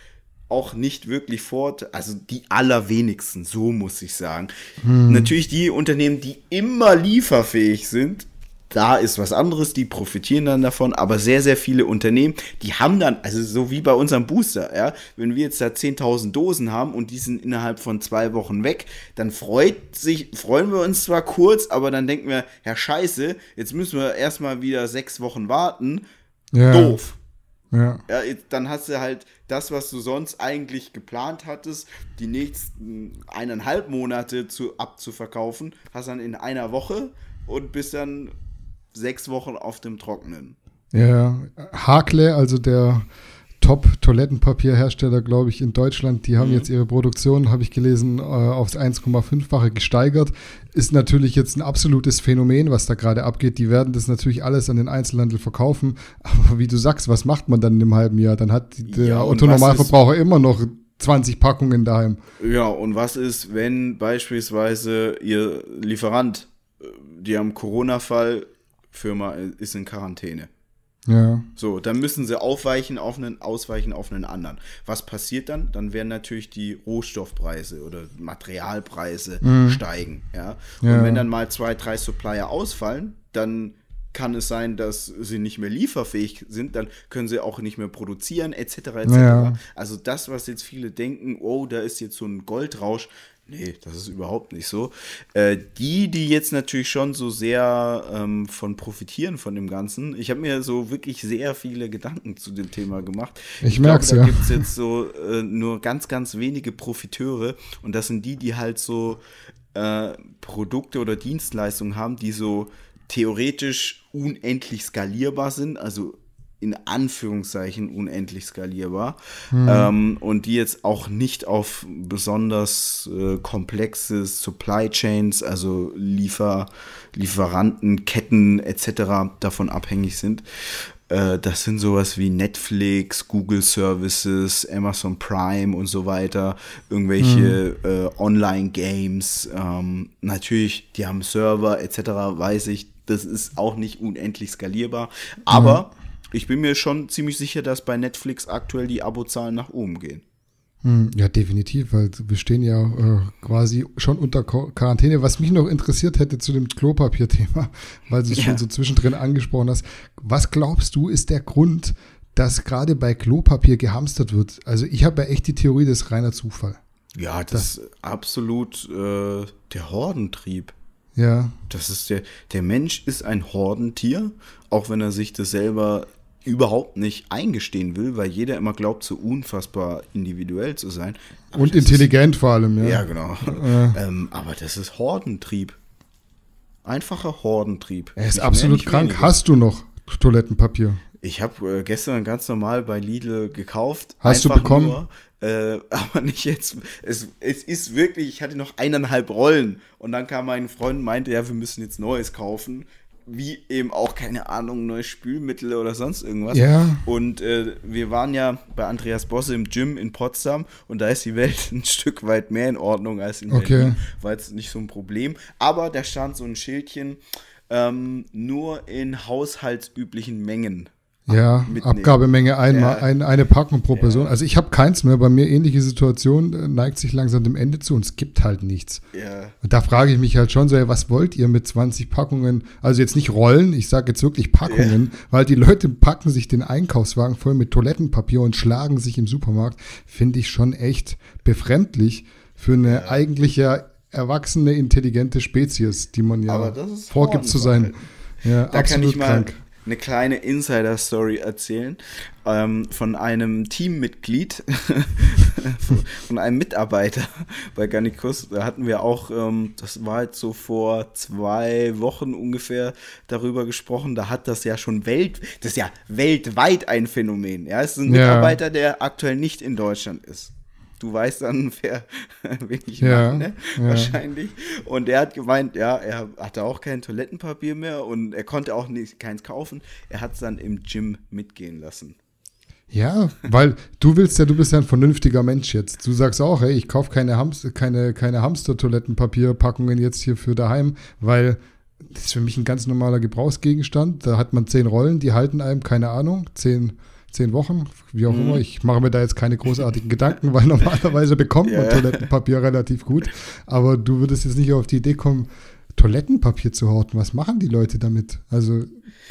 auch nicht wirklich fort, also die allerwenigsten, so muss ich sagen. Hm. Natürlich die Unternehmen, die immer lieferfähig sind, da ist was anderes, die profitieren dann davon, aber sehr, sehr viele Unternehmen, die haben dann, also so wie bei unserem Booster, ja, wenn wir jetzt da 10.000 Dosen haben und die sind innerhalb von zwei Wochen weg, dann freut sich, freuen wir uns zwar kurz, aber dann denken wir, ja scheiße, jetzt müssen wir erstmal wieder sechs Wochen warten, ja. doof. Ja. ja. Dann hast du halt das, was du sonst eigentlich geplant hattest, die nächsten eineinhalb Monate zu, abzuverkaufen, hast dann in einer Woche und bist dann sechs Wochen auf dem Trocknen. Ja, Hakle, also der Top-Toilettenpapierhersteller, glaube ich, in Deutschland, die haben mhm. jetzt ihre Produktion, habe ich gelesen, äh, aufs 1,5-fache gesteigert. Ist natürlich jetzt ein absolutes Phänomen, was da gerade abgeht. Die werden das natürlich alles an den Einzelhandel verkaufen. Aber wie du sagst, was macht man dann in einem halben Jahr? Dann hat der ja, Autonormalverbraucher immer noch 20 Packungen daheim. Ja, und was ist, wenn beispielsweise Ihr Lieferant äh, die am Corona-Fall Firma äh, ist in Quarantäne. Ja. So, dann müssen sie aufweichen auf einen, ausweichen auf einen anderen. Was passiert dann? Dann werden natürlich die Rohstoffpreise oder Materialpreise mhm. steigen. Ja? ja? Und wenn dann mal zwei, drei Supplier ausfallen, dann kann es sein, dass sie nicht mehr lieferfähig sind, dann können sie auch nicht mehr produzieren, etc. etc. Ja. Also das, was jetzt viele denken, oh, da ist jetzt so ein Goldrausch, Nee, das ist überhaupt nicht so. Äh, die, die jetzt natürlich schon so sehr ähm, von profitieren von dem Ganzen, ich habe mir so wirklich sehr viele Gedanken zu dem Thema gemacht. Ich, ich merke es ja. Da gibt es jetzt so äh, nur ganz, ganz wenige Profiteure und das sind die, die halt so äh, Produkte oder Dienstleistungen haben, die so theoretisch unendlich skalierbar sind, also in Anführungszeichen unendlich skalierbar hm. ähm, und die jetzt auch nicht auf besonders äh, komplexes Supply Chains, also Liefer, Lieferanten, Ketten etc. davon abhängig sind. Äh, das sind sowas wie Netflix, Google Services, Amazon Prime und so weiter, irgendwelche hm. äh, Online-Games. Ähm, natürlich, die haben Server etc., weiß ich, das ist auch nicht unendlich skalierbar, aber hm ich bin mir schon ziemlich sicher, dass bei Netflix aktuell die Abozahlen nach oben gehen. Hm, ja, definitiv, weil wir stehen ja äh, quasi schon unter Quarantäne. Was mich noch interessiert hätte zu dem Klopapier-Thema, weil du es ja. schon so zwischendrin angesprochen hast. Was glaubst du, ist der Grund, dass gerade bei Klopapier gehamstert wird? Also ich habe ja echt die Theorie, das ist reiner Zufall. Ja, das, das ist absolut äh, der Hordentrieb. Ja. Das ist der, der Mensch ist ein Hordentier, auch wenn er sich das selber überhaupt nicht eingestehen will, weil jeder immer glaubt, so unfassbar individuell zu sein. Aber Und intelligent ist, vor allem, ja. Ja, genau. Äh. Ähm, aber das ist Hordentrieb. Einfacher Hordentrieb. Er ist nicht absolut mehr, krank. Weniger. Hast du noch Toilettenpapier? Ich habe äh, gestern ganz normal bei Lidl gekauft. Hast du bekommen? Nur, äh, aber nicht jetzt. Es, es ist wirklich, ich hatte noch eineinhalb Rollen. Und dann kam mein Freund und meinte, ja, wir müssen jetzt Neues kaufen wie eben auch, keine Ahnung, neue Spülmittel oder sonst irgendwas. Ja. Und äh, wir waren ja bei Andreas Bosse im Gym in Potsdam und da ist die Welt ein Stück weit mehr in Ordnung als in okay. Berlin. War jetzt nicht so ein Problem. Aber da stand so ein Schildchen, ähm, nur in haushaltsüblichen Mengen. Ja, mitnehmen. Abgabemenge einmal, ja. ein, eine Packung pro Person. Ja. Also ich habe keins mehr. Bei mir ähnliche Situation äh, neigt sich langsam dem Ende zu und es gibt halt nichts. Ja. da frage ich mich halt schon so, ja, was wollt ihr mit 20 Packungen? Also jetzt nicht Rollen, ich sage jetzt wirklich Packungen, weil die Leute packen sich den Einkaufswagen voll mit Toilettenpapier und schlagen sich im Supermarkt. Finde ich schon echt befremdlich für eine eigentlich ja erwachsene, intelligente Spezies, die man ja vorgibt zu sein. Ja, da absolut kann ich mal, krank eine kleine Insider-Story erzählen ähm, von einem Teammitglied, von einem Mitarbeiter bei Garnicus. Da hatten wir auch, ähm, das war jetzt so vor zwei Wochen ungefähr darüber gesprochen. Da hat das ja schon Welt, das ist ja weltweit ein Phänomen. Ja, es ist ein Mitarbeiter, der aktuell nicht in Deutschland ist du weißt dann, wer wirklich ja, macht, ne? ja. wahrscheinlich. Und er hat gemeint, ja, er hatte auch kein Toilettenpapier mehr und er konnte auch nicht, keins kaufen. Er hat es dann im Gym mitgehen lassen. Ja, weil du willst ja, du bist ja ein vernünftiger Mensch jetzt. Du sagst auch, ey, ich kaufe keine, Hamster, keine, keine Hamster-Toilettenpapierpackungen jetzt hier für daheim, weil das ist für mich ein ganz normaler Gebrauchsgegenstand. Da hat man zehn Rollen, die halten einem, keine Ahnung, zehn zehn Wochen, wie auch mhm. immer. Ich mache mir da jetzt keine großartigen Gedanken, weil normalerweise bekommt man ja. Toilettenpapier relativ gut. Aber du würdest jetzt nicht auf die Idee kommen, Toilettenpapier zu horten. Was machen die Leute damit? Also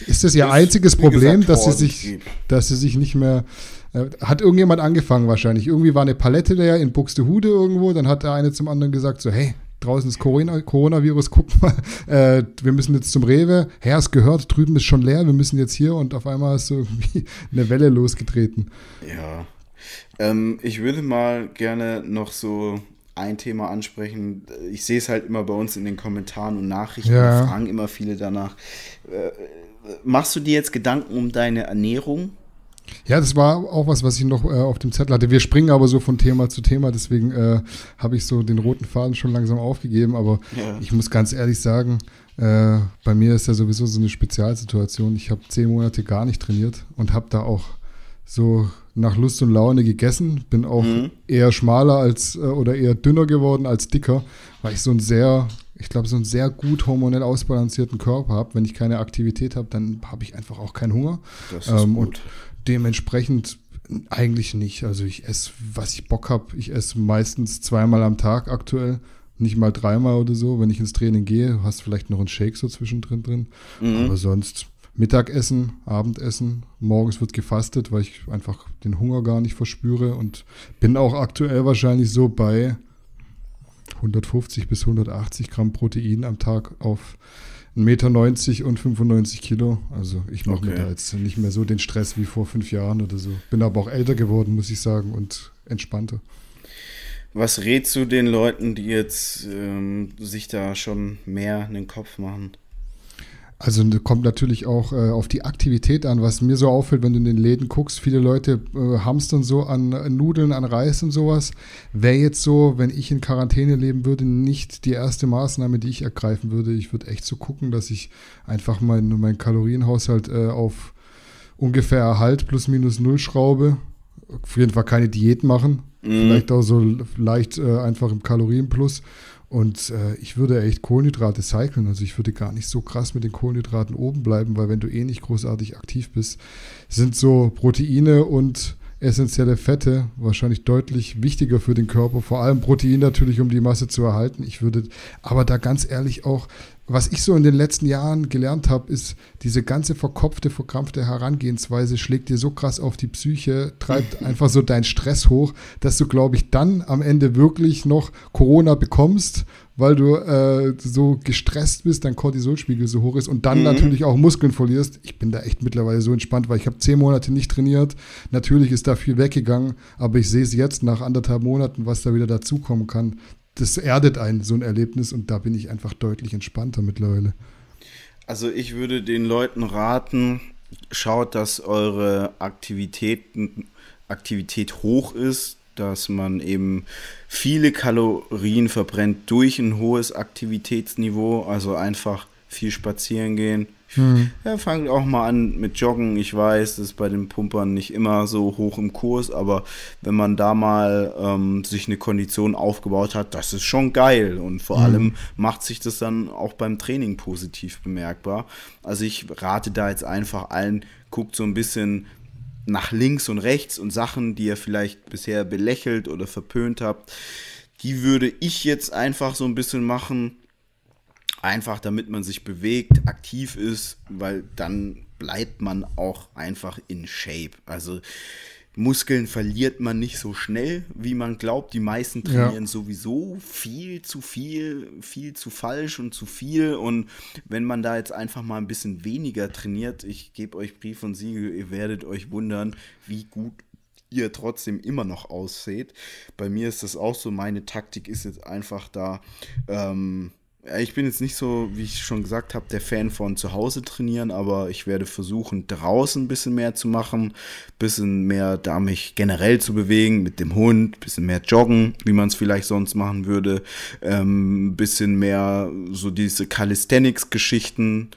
ist das ihr das einziges Problem, gesagt, dass sie sich, dass sie sich nicht mehr äh, hat irgendjemand angefangen wahrscheinlich. Irgendwie war eine Palette leer in Buxtehude irgendwo, dann hat der eine zum anderen gesagt so, hey, draußen ist Corona, Coronavirus, guck mal, äh, wir müssen jetzt zum Rewe, Herr, es gehört, drüben ist schon leer, wir müssen jetzt hier und auf einmal ist so irgendwie eine Welle losgetreten. Ja. Ähm, ich würde mal gerne noch so ein Thema ansprechen. Ich sehe es halt immer bei uns in den Kommentaren und Nachrichten, ja. fragen immer viele danach. Äh, machst du dir jetzt Gedanken um deine Ernährung? Ja, das war auch was, was ich noch äh, auf dem Zettel hatte. Wir springen aber so von Thema zu Thema, deswegen äh, habe ich so den roten Faden schon langsam aufgegeben. Aber ja. ich muss ganz ehrlich sagen, äh, bei mir ist ja sowieso so eine Spezialsituation. Ich habe zehn Monate gar nicht trainiert und habe da auch so nach Lust und Laune gegessen. Bin auch mhm. eher schmaler als äh, oder eher dünner geworden als dicker, weil ich so ein sehr ich glaube, so einen sehr gut hormonell ausbalancierten Körper habe. Wenn ich keine Aktivität habe, dann habe ich einfach auch keinen Hunger. Das ist ähm, gut. Und dementsprechend eigentlich nicht. Also ich esse, was ich Bock habe. Ich esse meistens zweimal am Tag aktuell, nicht mal dreimal oder so. Wenn ich ins Training gehe, hast du vielleicht noch einen Shake so zwischendrin drin. Mhm. Aber sonst Mittagessen, Abendessen, morgens wird gefastet, weil ich einfach den Hunger gar nicht verspüre und bin auch aktuell wahrscheinlich so bei 150 bis 180 Gramm Protein am Tag auf 1,90 Meter und 95 Kilo. Also ich mache okay. mir da jetzt nicht mehr so den Stress wie vor fünf Jahren oder so. Bin aber auch älter geworden, muss ich sagen, und entspannter. Was rätst du den Leuten, die jetzt ähm, sich da schon mehr in den Kopf machen? Also kommt natürlich auch äh, auf die Aktivität an. Was mir so auffällt, wenn du in den Läden guckst, viele Leute äh, hamstern so an äh, Nudeln, an Reis und sowas. Wäre jetzt so, wenn ich in Quarantäne leben würde, nicht die erste Maßnahme, die ich ergreifen würde. Ich würde echt so gucken, dass ich einfach meinen mein Kalorienhaushalt äh, auf ungefähr Erhalt plus minus null schraube. Auf jeden Fall keine Diät machen. Mhm. Vielleicht auch so leicht äh, einfach im Kalorienplus. Und äh, ich würde echt Kohlenhydrate cyclen. Also ich würde gar nicht so krass mit den Kohlenhydraten oben bleiben, weil wenn du eh nicht großartig aktiv bist, sind so Proteine und essentielle Fette wahrscheinlich deutlich wichtiger für den Körper, vor allem Protein natürlich, um die Masse zu erhalten. Ich würde aber da ganz ehrlich auch was ich so in den letzten Jahren gelernt habe, ist, diese ganze verkopfte, verkrampfte Herangehensweise schlägt dir so krass auf die Psyche, treibt einfach so deinen Stress hoch, dass du, glaube ich, dann am Ende wirklich noch Corona bekommst, weil du äh, so gestresst bist, dein Cortisolspiegel so hoch ist und dann mhm. natürlich auch Muskeln verlierst. Ich bin da echt mittlerweile so entspannt, weil ich habe zehn Monate nicht trainiert. Natürlich ist da viel weggegangen, aber ich sehe es jetzt nach anderthalb Monaten, was da wieder dazukommen kann das erdet einen, so ein Erlebnis. Und da bin ich einfach deutlich entspannter mittlerweile. Also ich würde den Leuten raten, schaut, dass eure Aktivitäten, Aktivität hoch ist, dass man eben viele Kalorien verbrennt durch ein hohes Aktivitätsniveau. Also einfach viel spazieren gehen, hm. Ja, fangt auch mal an mit Joggen. Ich weiß, das ist bei den Pumpern nicht immer so hoch im Kurs, aber wenn man da mal ähm, sich eine Kondition aufgebaut hat, das ist schon geil. Und vor hm. allem macht sich das dann auch beim Training positiv bemerkbar. Also ich rate da jetzt einfach allen, guckt so ein bisschen nach links und rechts und Sachen, die ihr vielleicht bisher belächelt oder verpönt habt. Die würde ich jetzt einfach so ein bisschen machen Einfach damit man sich bewegt, aktiv ist, weil dann bleibt man auch einfach in Shape. Also Muskeln verliert man nicht so schnell, wie man glaubt. Die meisten trainieren ja. sowieso viel zu viel, viel zu falsch und zu viel. Und wenn man da jetzt einfach mal ein bisschen weniger trainiert, ich gebe euch Brief und Siegel, ihr werdet euch wundern, wie gut ihr trotzdem immer noch ausseht. Bei mir ist das auch so. Meine Taktik ist jetzt einfach da. Ähm, ich bin jetzt nicht so, wie ich schon gesagt habe, der Fan von zu Hause trainieren, aber ich werde versuchen, draußen ein bisschen mehr zu machen, ein bisschen mehr da mich generell zu bewegen mit dem Hund, ein bisschen mehr joggen, wie man es vielleicht sonst machen würde, ähm, bisschen mehr so diese Calisthenics-Geschichten,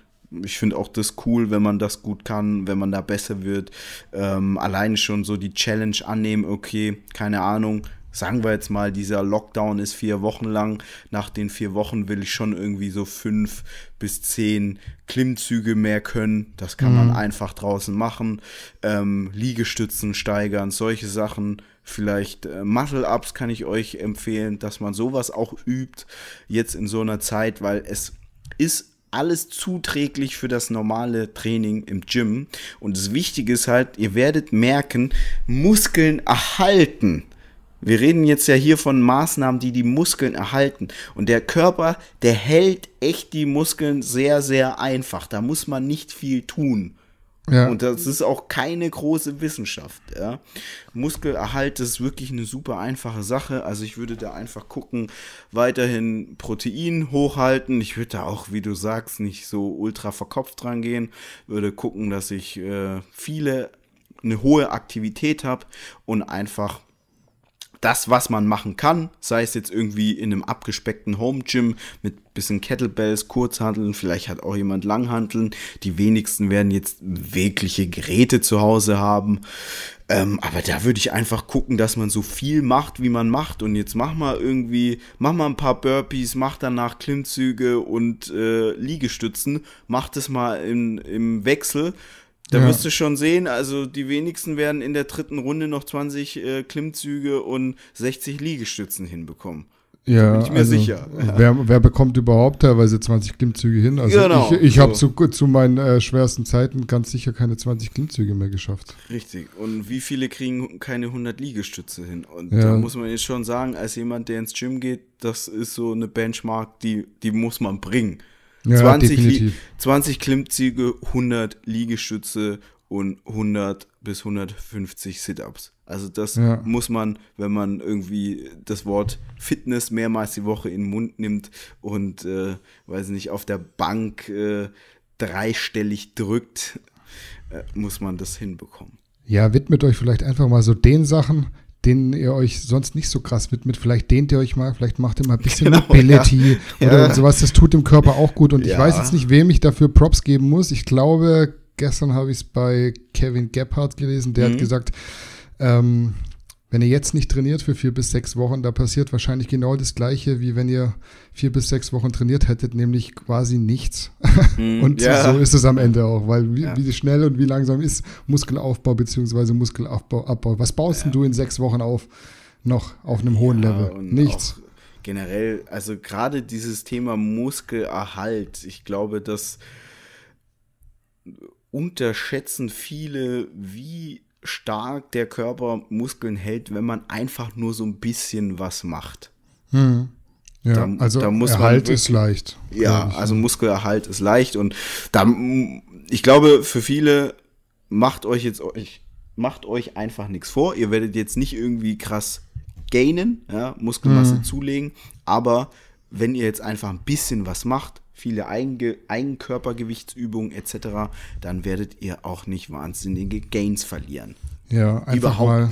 ich finde auch das cool, wenn man das gut kann, wenn man da besser wird. Ähm, allein schon so die Challenge annehmen, okay, keine Ahnung, sagen wir jetzt mal, dieser Lockdown ist vier Wochen lang. Nach den vier Wochen will ich schon irgendwie so fünf bis zehn Klimmzüge mehr können. Das kann mhm. man einfach draußen machen. Ähm, Liegestützen steigern, solche Sachen. Vielleicht äh, Muscle-Ups kann ich euch empfehlen, dass man sowas auch übt, jetzt in so einer Zeit, weil es ist alles zuträglich für das normale Training im Gym. Und das Wichtige ist halt, ihr werdet merken, Muskeln erhalten wir reden jetzt ja hier von Maßnahmen, die die Muskeln erhalten. Und der Körper, der hält echt die Muskeln sehr, sehr einfach. Da muss man nicht viel tun. Ja. Und das ist auch keine große Wissenschaft. Ja. Muskelerhalt ist wirklich eine super einfache Sache. Also ich würde da einfach gucken, weiterhin Protein hochhalten. Ich würde da auch, wie du sagst, nicht so ultra verkopft dran gehen. Würde gucken, dass ich äh, viele, eine hohe Aktivität habe und einfach das, was man machen kann, sei es jetzt irgendwie in einem abgespeckten Home Gym mit bisschen Kettlebells, Kurzhandeln, vielleicht hat auch jemand Langhandeln. Die wenigsten werden jetzt wirkliche Geräte zu Hause haben. Ähm, aber da würde ich einfach gucken, dass man so viel macht, wie man macht. Und jetzt mach mal irgendwie, mach mal ein paar Burpees, mach danach Klimmzüge und äh, Liegestützen. Mach das mal in, im Wechsel da ja. wirst du schon sehen, also die wenigsten werden in der dritten Runde noch 20 äh, Klimmzüge und 60 Liegestützen hinbekommen. Ja, bin ich mir also, sicher. Wer, wer, bekommt überhaupt teilweise 20 Klimmzüge hin? Also genau, ich, ich so. Also. habe zu, zu, meinen äh, schwersten Zeiten ganz sicher keine 20 Klimmzüge mehr geschafft. Richtig. Und wie viele kriegen keine 100 Liegestütze hin? Und ja. da muss man jetzt schon sagen, als jemand, der ins Gym geht, das ist so eine Benchmark, die, die muss man bringen. Ja, 20, Li 20 Klimmzüge, 100 Liegestütze und 100 bis 150 Sit-ups. Also das ja. muss man, wenn man irgendwie das Wort Fitness mehrmals die Woche in den Mund nimmt und, äh, weiß nicht, auf der Bank äh, dreistellig drückt, äh, muss man das hinbekommen. Ja, widmet euch vielleicht einfach mal so den Sachen, denen ihr euch sonst nicht so krass widmet. Vielleicht dehnt ihr euch mal, vielleicht macht ihr mal ein bisschen genau, Mobility ja. oder ja. sowas. Das tut dem Körper auch gut. Und ja. ich weiß jetzt nicht, wem ich dafür Props geben muss. Ich glaube, gestern habe ich es bei Kevin Gebhardt gelesen. Der mhm. hat gesagt, ähm, wenn ihr jetzt nicht trainiert für vier bis sechs Wochen, da passiert wahrscheinlich genau das Gleiche, wie wenn ihr vier bis sechs Wochen trainiert hättet, nämlich quasi nichts. Mhm. und yeah. so ist es am Ende auch, weil wie, ja. wie, schnell und wie langsam ist Muskelaufbau beziehungsweise Muskelabbau. Was baust ja. du in sechs Wochen auf? Noch auf einem hohen ja, Level. Nichts. Generell, also gerade dieses Thema Muskelerhalt, ich glaube, dass unterschätzen viele, wie stark der Körper Muskeln hält, wenn man einfach nur so ein bisschen was macht. Hm. Ja, da, also da Erhalt wirklich, ist leicht. Ja, also Muskelerhalt ist leicht und da, ich glaube, für viele macht euch jetzt euch, macht euch einfach nichts vor. Ihr werdet jetzt nicht irgendwie krass gainen, ja, Muskelmasse hm. zulegen, aber wenn ihr jetzt einfach ein bisschen was macht, viele Einge Eigenkörpergewichtsübungen etc., dann werdet ihr auch nicht wahnsinnige Gains verlieren. Ja, einfach mal,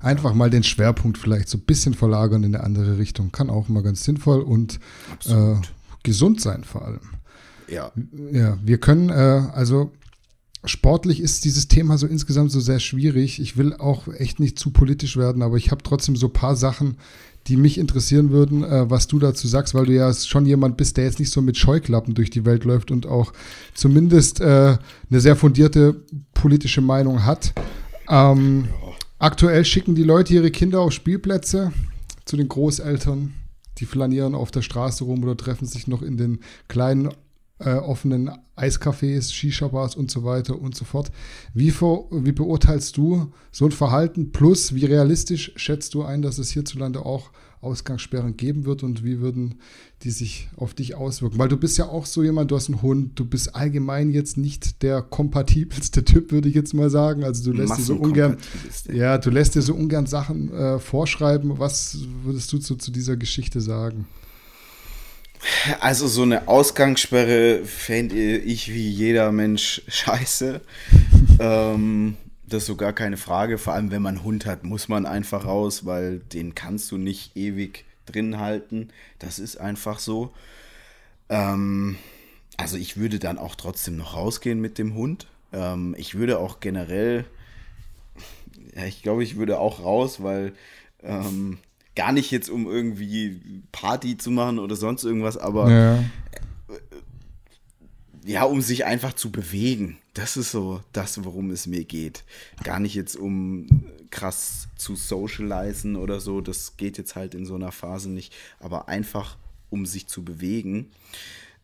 Einfach mal den Schwerpunkt vielleicht so ein bisschen verlagern in eine andere Richtung. Kann auch mal ganz sinnvoll und äh, gesund sein vor allem. Ja. Ja, wir können äh, also sportlich ist dieses Thema so insgesamt so sehr schwierig. Ich will auch echt nicht zu politisch werden, aber ich habe trotzdem so ein paar Sachen, die mich interessieren würden, äh, was du dazu sagst, weil du ja schon jemand bist, der jetzt nicht so mit Scheuklappen durch die Welt läuft und auch zumindest äh, eine sehr fundierte politische Meinung hat. Ähm, ja. Aktuell schicken die Leute ihre Kinder auf Spielplätze zu den Großeltern. Die flanieren auf der Straße rum oder treffen sich noch in den kleinen äh, offenen Eiscafés, Shisha-Bars und so weiter und so fort. Wie, vor, wie beurteilst du so ein Verhalten? Plus, wie realistisch schätzt du ein, dass es hierzulande auch Ausgangssperren geben wird und wie würden die sich auf dich auswirken? Weil du bist ja auch so jemand, du hast einen Hund, du bist allgemein jetzt nicht der kompatibelste Typ, würde ich jetzt mal sagen. Also du lässt dir so ungern, ja, du lässt dir so ungern Sachen äh, vorschreiben. Was würdest du zu, zu dieser Geschichte sagen? Also so eine Ausgangssperre fände ich wie jeder Mensch scheiße. ähm, das ist so gar keine Frage. Vor allem, wenn man einen Hund hat, muss man einfach raus, weil den kannst du nicht ewig drin halten. Das ist einfach so. Ähm, also ich würde dann auch trotzdem noch rausgehen mit dem Hund. Ähm, ich würde auch generell, ja, ich glaube, ich würde auch raus, weil ähm, gar nicht jetzt, um irgendwie Party zu machen oder sonst irgendwas, aber ja, ja um sich einfach zu bewegen. Das ist so das, worum es mir geht. Gar nicht jetzt, um krass zu socializen oder so. Das geht jetzt halt in so einer Phase nicht, aber einfach, um sich zu bewegen.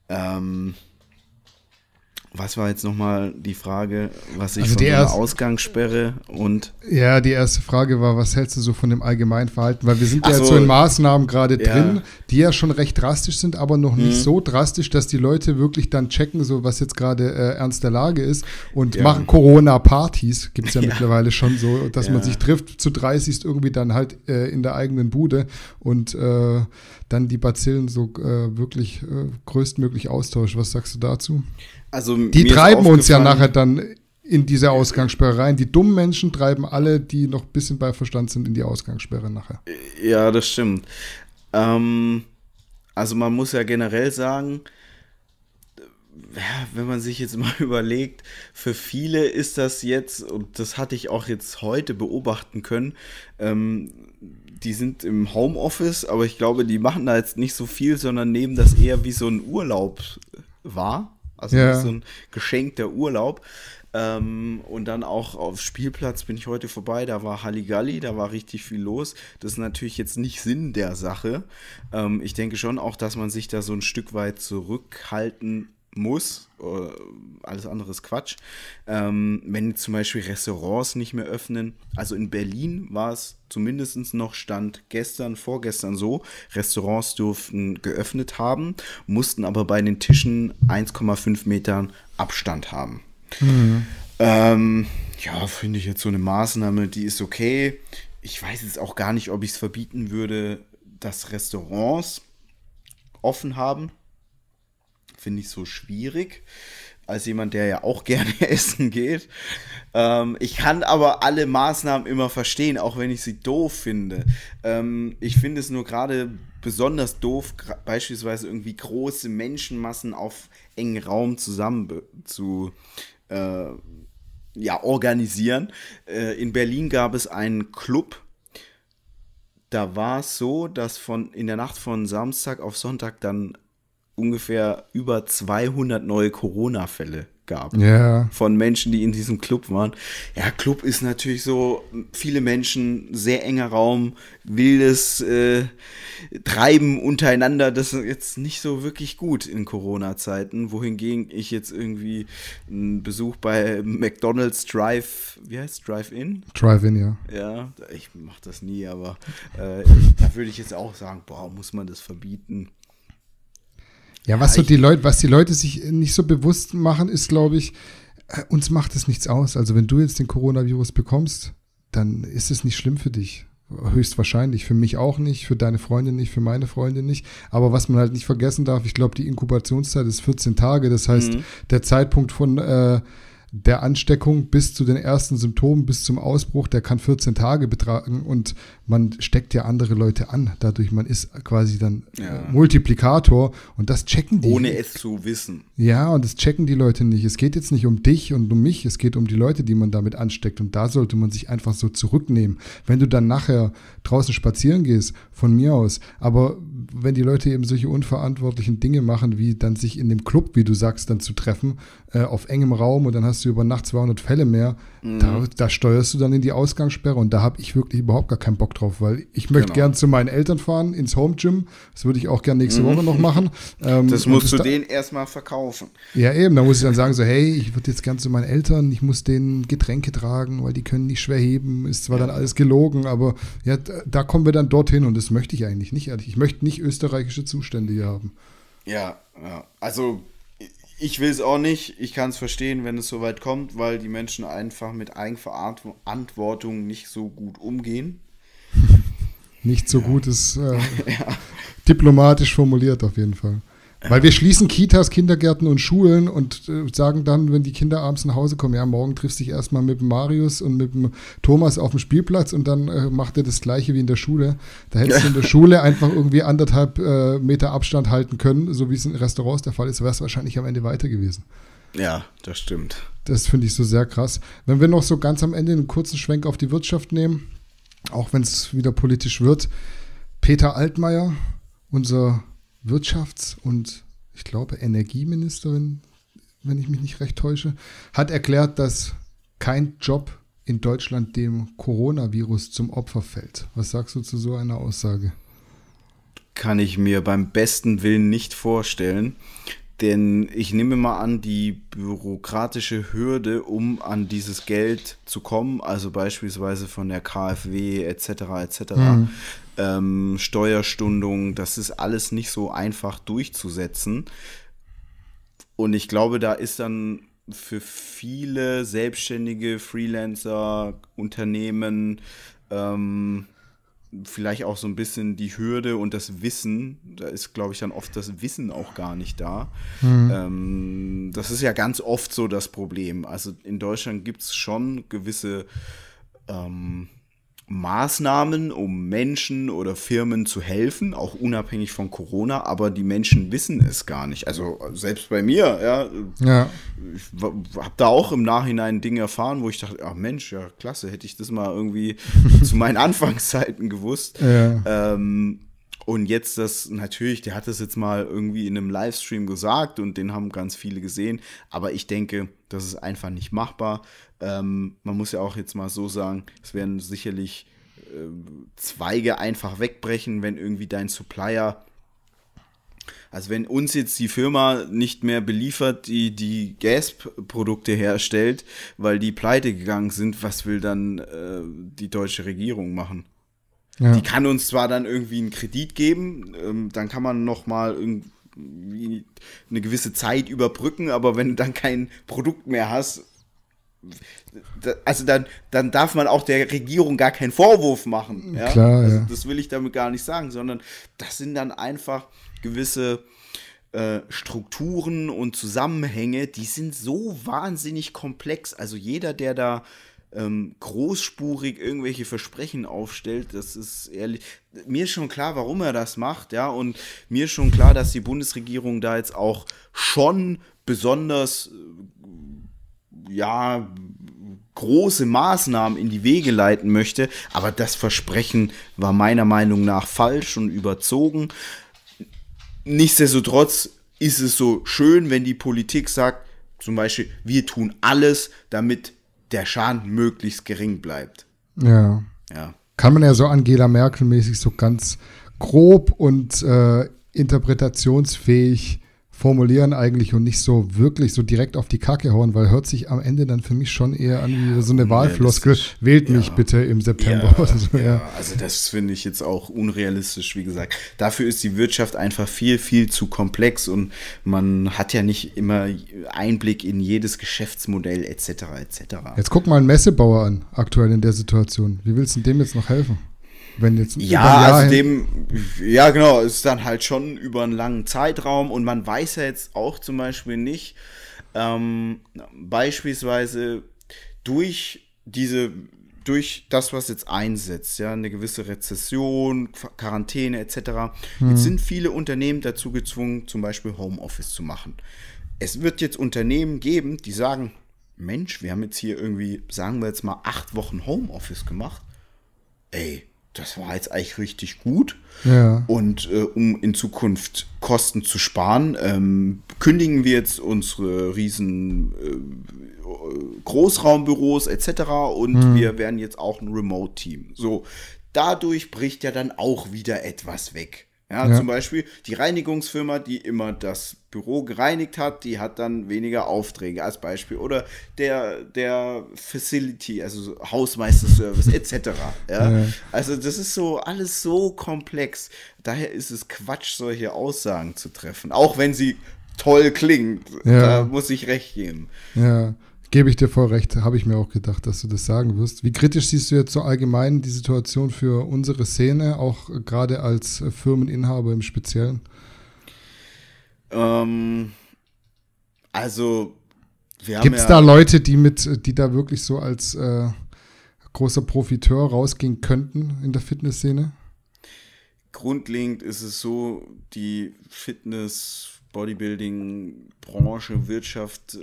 Ähm, was war jetzt nochmal die Frage, was ich also von der erste, Ausgangssperre und. Ja, die erste Frage war, was hältst du so von dem allgemeinen Verhalten? Weil wir sind ja so, jetzt so in Maßnahmen gerade ja. drin, die ja schon recht drastisch sind, aber noch nicht mhm. so drastisch, dass die Leute wirklich dann checken, so was jetzt gerade äh, ernst der Lage ist und ja. machen Corona-Partys, gibt es ja, ja, mittlerweile schon so, dass man sich trifft zu 30 irgendwie dann halt äh, in der eigenen Bude und äh, dann die Bazillen so äh, wirklich äh, größtmöglich austauscht. Was sagst du dazu? Also, die treiben uns ja nachher dann in diese Ausgangssperre rein. Die dummen Menschen treiben alle, die noch ein bisschen bei Verstand sind, in die Ausgangssperre nachher. Ja, das stimmt. Ähm, also man muss ja generell sagen, wenn man sich jetzt mal überlegt, für viele ist das jetzt, und das hatte ich auch jetzt heute beobachten können, ähm, die sind im Homeoffice, aber ich glaube, die machen da jetzt nicht so viel, sondern nehmen das eher wie so ein Urlaub wahr also ja. so ein geschenkter Urlaub. Ähm, und dann auch auf Spielplatz bin ich heute vorbei, da war Halligalli, da war richtig viel los. Das ist natürlich jetzt nicht Sinn der Sache. Ähm, ich denke schon auch, dass man sich da so ein Stück weit zurückhalten muss. Äh, alles andere ist Quatsch. Ähm, wenn zum Beispiel Restaurants nicht mehr öffnen, also in Berlin war es zumindest noch Stand gestern, vorgestern so, Restaurants durften geöffnet haben, mussten aber bei den Tischen 1,5 Metern Abstand haben. Mhm. Ähm, ja, finde ich jetzt so eine Maßnahme, die ist okay. Ich weiß jetzt auch gar nicht, ob ich es verbieten würde, dass Restaurants offen haben, finde ich so schwierig, als jemand, der ja auch gerne essen geht. Ähm, ich kann aber alle Maßnahmen immer verstehen, auch wenn ich sie doof finde. Ähm, ich finde es nur gerade besonders doof, beispielsweise irgendwie große Menschenmassen auf engen Raum zusammen zu äh, ja, organisieren. Äh, in Berlin gab es einen Club, da war es so, dass von in der Nacht von Samstag auf Sonntag dann ungefähr über 200 neue Corona-Fälle gab. Yeah. Von Menschen, die in diesem Club waren. Ja, Club ist natürlich so, viele Menschen, sehr enger Raum, wildes äh, Treiben untereinander. Das ist jetzt nicht so wirklich gut in Corona-Zeiten. Wohingegen ich jetzt irgendwie einen Besuch bei McDonald's Drive, wie heißt Drive-In? Drive-In, ja. Ja, ich mache das nie, aber äh, da würde ich jetzt auch sagen, boah, muss man das verbieten. Ja, was, ja, so die Leute, was die Leute sich nicht so bewusst machen, ist, glaube ich, äh, uns macht es nichts aus. Also wenn du jetzt den Coronavirus bekommst, dann ist es nicht schlimm für dich. Höchstwahrscheinlich. Für mich auch nicht, für deine Freundin nicht, für meine Freundin nicht. Aber was man halt nicht vergessen darf, ich glaube, die Inkubationszeit ist 14 Tage. Das heißt, mhm. der Zeitpunkt von äh, der Ansteckung bis zu den ersten Symptomen, bis zum Ausbruch, der kann 14 Tage betragen. Und man steckt ja andere Leute an. Dadurch, man ist quasi dann äh, ja. Multiplikator und das checken die. Ohne es zu wissen. Ja, und das checken die Leute nicht. Es geht jetzt nicht um dich und um mich, es geht um die Leute, die man damit ansteckt. Und da sollte man sich einfach so zurücknehmen. Wenn du dann nachher draußen spazieren gehst, von mir aus. Aber wenn die Leute eben solche unverantwortlichen Dinge machen, wie dann sich in dem Club, wie du sagst, dann zu treffen, äh, auf engem Raum und dann hast du über Nacht 200 Fälle mehr, mhm. da, da steuerst du dann in die Ausgangssperre und da habe ich wirklich überhaupt gar keinen Bock drauf, weil ich möchte genau. gern zu meinen Eltern fahren, ins Home Gym. Das würde ich auch gern nächste Woche noch mhm. machen. Ähm, das musst das du denen erstmal verkaufen. Ja, eben. Da muss ich dann sagen, so, hey, ich würde jetzt gern zu meinen Eltern, ich muss denen Getränke tragen, weil die können nicht schwer heben. Ist zwar ja. dann alles gelogen, aber ja, da kommen wir dann dorthin und das möchte ich eigentlich nicht, ehrlich. Ich möchte nicht österreichische Zustände hier haben. Ja, ja. Also ich will es auch nicht. Ich kann es verstehen, wenn es so weit kommt, weil die Menschen einfach mit Eigenverantwortung nicht so gut umgehen nicht so ja. gut ist. Äh, ja. Diplomatisch formuliert auf jeden Fall. Weil wir schließen Kitas, Kindergärten und Schulen und äh, sagen dann, wenn die Kinder abends nach Hause kommen, ja, morgen triffst du dich erstmal mit dem Marius und mit dem Thomas auf dem Spielplatz und dann äh, macht er das gleiche wie in der Schule. Da hättest du in der Schule einfach irgendwie anderthalb äh, Meter Abstand halten können, so wie es in Restaurants der Fall ist, wäre es wahrscheinlich am Ende weiter gewesen. Ja, das stimmt. Das finde ich so sehr krass. Wenn wir noch so ganz am Ende einen kurzen Schwenk auf die Wirtschaft nehmen, auch wenn es wieder politisch wird, Peter Altmaier, unser Wirtschafts- und ich glaube Energieministerin, wenn ich mich nicht recht täusche, hat erklärt, dass kein Job in Deutschland dem Coronavirus zum Opfer fällt. Was sagst du zu so einer Aussage? Kann ich mir beim besten Willen nicht vorstellen. Denn ich nehme mal an, die bürokratische Hürde, um an dieses Geld zu kommen, also beispielsweise von der KfW etc. etc., mhm. ähm, Steuerstundung, das ist alles nicht so einfach durchzusetzen. Und ich glaube, da ist dann für viele Selbstständige, Freelancer, Unternehmen ähm, vielleicht auch so ein bisschen die Hürde und das Wissen, da ist, glaube ich, dann oft das Wissen auch gar nicht da. Mhm. Ähm, das ist ja ganz oft so das Problem. Also in Deutschland gibt es schon gewisse ähm, Maßnahmen, um Menschen oder Firmen zu helfen, auch unabhängig von Corona, aber die Menschen wissen es gar nicht. Also selbst bei mir, ja, ja. ich habe da auch im Nachhinein Dinge erfahren, wo ich dachte, ach Mensch, ja klasse, hätte ich das mal irgendwie zu meinen Anfangszeiten gewusst. Ja. Ähm, und jetzt das, natürlich, der hat das jetzt mal irgendwie in einem Livestream gesagt und den haben ganz viele gesehen, aber ich denke, das ist einfach nicht machbar. Ähm, man muss ja auch jetzt mal so sagen, es werden sicherlich äh, Zweige einfach wegbrechen, wenn irgendwie dein Supplier also wenn uns jetzt die Firma nicht mehr beliefert, die die Gasp-Produkte herstellt, weil die pleite gegangen sind, was will dann äh, die deutsche Regierung machen? Ja. Die kann uns zwar dann irgendwie einen Kredit geben, ähm, dann kann man nochmal irgendwie eine gewisse Zeit überbrücken, aber wenn du dann kein Produkt mehr hast, also dann, dann darf man auch der Regierung gar keinen Vorwurf machen. Ja? Klar, also ja. Das will ich damit gar nicht sagen, sondern das sind dann einfach gewisse äh, Strukturen und Zusammenhänge, die sind so wahnsinnig komplex. Also jeder, der da ähm, großspurig irgendwelche Versprechen aufstellt, das ist ehrlich, mir ist schon klar, warum er das macht, ja, und mir ist schon klar, dass die Bundesregierung da jetzt auch schon besonders äh, ja, große Maßnahmen in die Wege leiten möchte. Aber das Versprechen war meiner Meinung nach falsch und überzogen. Nichtsdestotrotz ist es so schön, wenn die Politik sagt, zum Beispiel, wir tun alles, damit der Schaden möglichst gering bleibt. Ja. ja. Kann man ja so Angela Merkel-mäßig so ganz grob und äh, interpretationsfähig formulieren eigentlich und nicht so wirklich so direkt auf die Kacke hauen, weil hört sich am Ende dann für mich schon eher an wie so eine Wahlfloskel, wählt mich bitte im September ja, so, ja. also das finde ich jetzt auch unrealistisch, wie gesagt. Dafür ist die Wirtschaft einfach viel, viel zu komplex und man hat ja nicht immer Einblick in jedes Geschäftsmodell etc. etc. Jetzt guck mal einen Messebauer an, aktuell in der Situation. Wie willst du dem jetzt noch helfen? Wenn jetzt ja, also dem, ja genau, ist dann halt schon über einen langen Zeitraum und man weiß ja jetzt auch zum Beispiel nicht, ähm, beispielsweise durch diese, durch das, was jetzt einsetzt, ja, eine gewisse Rezession, Quarantäne etc., hm. jetzt sind viele Unternehmen dazu gezwungen, zum Beispiel Homeoffice zu machen. Es wird jetzt Unternehmen geben, die sagen, Mensch, wir haben jetzt hier irgendwie, sagen wir jetzt mal, acht Wochen Homeoffice gemacht. Ey, das war jetzt eigentlich richtig gut. Ja. Und äh, um in Zukunft Kosten zu sparen, ähm, kündigen wir jetzt unsere riesen äh, Großraumbüros etc. Und mhm. wir werden jetzt auch ein Remote-Team. So, dadurch bricht ja dann auch wieder etwas weg. Ja, ja, zum Beispiel die Reinigungsfirma, die immer das Büro gereinigt hat, die hat dann weniger Aufträge als Beispiel. Oder der, der Facility, also Hausmeisterservice etc. Ja? ja. Also das ist so alles so komplex. Daher ist es Quatsch, solche Aussagen zu treffen. Auch wenn sie toll klingt. Ja. Da muss ich recht geben. Ja. Gebe ich dir voll recht, habe ich mir auch gedacht, dass du das sagen wirst. Wie kritisch siehst du jetzt so allgemein die Situation für unsere Szene, auch gerade als Firmeninhaber im Speziellen? Ähm, also, wir Gibt es ja da Leute, die mit, die da wirklich so als äh, großer Profiteur rausgehen könnten in der Fitnessszene? Grundlegend ist es so, die Fitness Bodybuilding, Branche, Wirtschaft äh,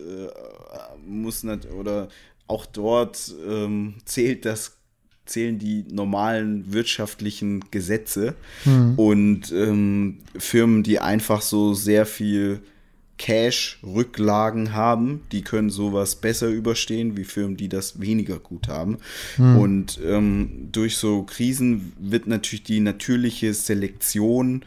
muss nicht, oder auch dort ähm, zählt das, zählen die normalen wirtschaftlichen Gesetze mhm. und ähm, Firmen, die einfach so sehr viel Cash-Rücklagen haben, die können sowas besser überstehen wie Firmen, die das weniger gut haben. Hm. Und ähm, durch so Krisen wird natürlich die natürliche Selektion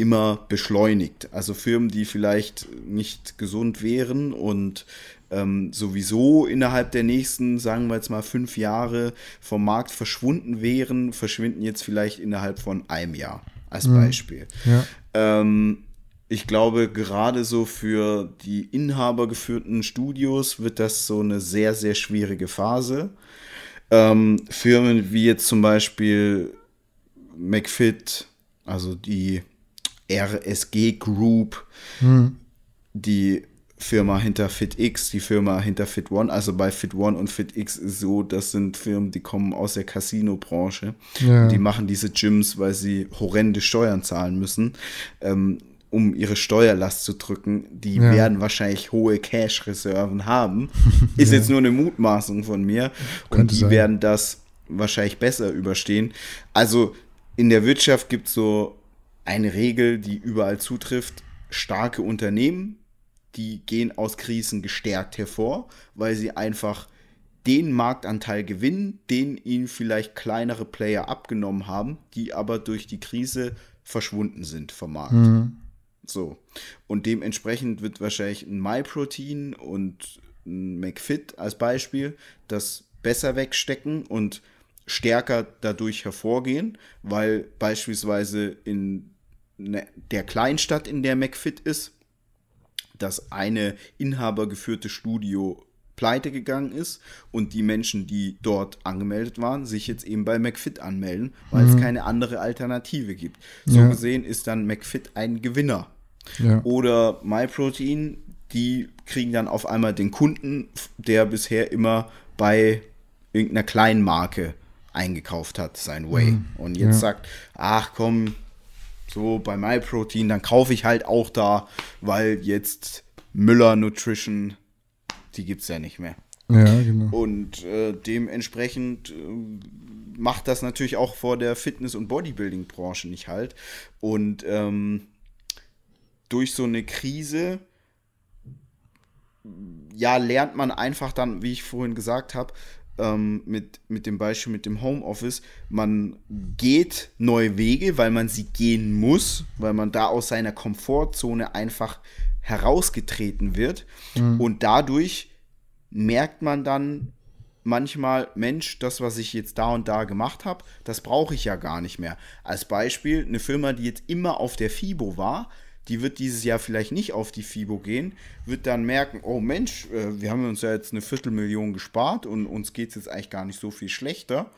immer beschleunigt. Also Firmen, die vielleicht nicht gesund wären und ähm, sowieso innerhalb der nächsten, sagen wir jetzt mal, fünf Jahre vom Markt verschwunden wären, verschwinden jetzt vielleicht innerhalb von einem Jahr als mhm. Beispiel. Ja. Ähm, ich glaube, gerade so für die inhabergeführten Studios wird das so eine sehr, sehr schwierige Phase. Ähm, Firmen wie jetzt zum Beispiel McFit, also die RSG Group, hm. die Firma hinter FitX, die Firma hinter Fit One. Also bei Fit One und FitX ist so, das sind Firmen, die kommen aus der Casino-Branche. Ja. Die machen diese Gyms, weil sie horrende Steuern zahlen müssen, ähm, um ihre Steuerlast zu drücken. Die ja. werden wahrscheinlich hohe Cash-Reserven haben. Ist ja. jetzt nur eine Mutmaßung von mir. Könnte und die sein. werden das wahrscheinlich besser überstehen. Also in der Wirtschaft gibt es so eine Regel, die überall zutrifft. Starke Unternehmen, die gehen aus Krisen gestärkt hervor, weil sie einfach den Marktanteil gewinnen, den ihnen vielleicht kleinere Player abgenommen haben, die aber durch die Krise verschwunden sind vom Markt. Mhm. So. Und dementsprechend wird wahrscheinlich ein MyProtein und ein McFit als Beispiel das besser wegstecken und stärker dadurch hervorgehen, weil beispielsweise in ne, der Kleinstadt, in der McFit ist, das eine inhabergeführte Studio pleite gegangen ist und die Menschen, die dort angemeldet waren, sich jetzt eben bei McFit anmelden, weil mhm. es keine andere Alternative gibt. So ja. gesehen ist dann McFit ein Gewinner. Ja. Oder MyProtein, die kriegen dann auf einmal den Kunden, der bisher immer bei irgendeiner kleinen Marke eingekauft hat, sein Way. Mhm. Und jetzt ja. sagt, ach komm, so bei MyProtein, dann kaufe ich halt auch da, weil jetzt Müller Nutrition, die gibt es ja nicht mehr. Ja, genau. Und äh, dementsprechend äh, macht das natürlich auch vor der Fitness- und Bodybuilding-Branche nicht halt. Und ähm, durch so eine Krise, ja, lernt man einfach dann, wie ich vorhin gesagt habe, ähm, mit, mit dem Beispiel mit dem Homeoffice, man geht neue Wege, weil man sie gehen muss, weil man da aus seiner Komfortzone einfach herausgetreten wird. Mhm. Und dadurch merkt man dann manchmal, Mensch, das, was ich jetzt da und da gemacht habe, das brauche ich ja gar nicht mehr. Als Beispiel, eine Firma, die jetzt immer auf der FIBO war, die wird dieses Jahr vielleicht nicht auf die FIBO gehen, wird dann merken, oh Mensch, äh, wir haben uns ja jetzt eine Viertelmillion gespart und uns geht es jetzt eigentlich gar nicht so viel schlechter.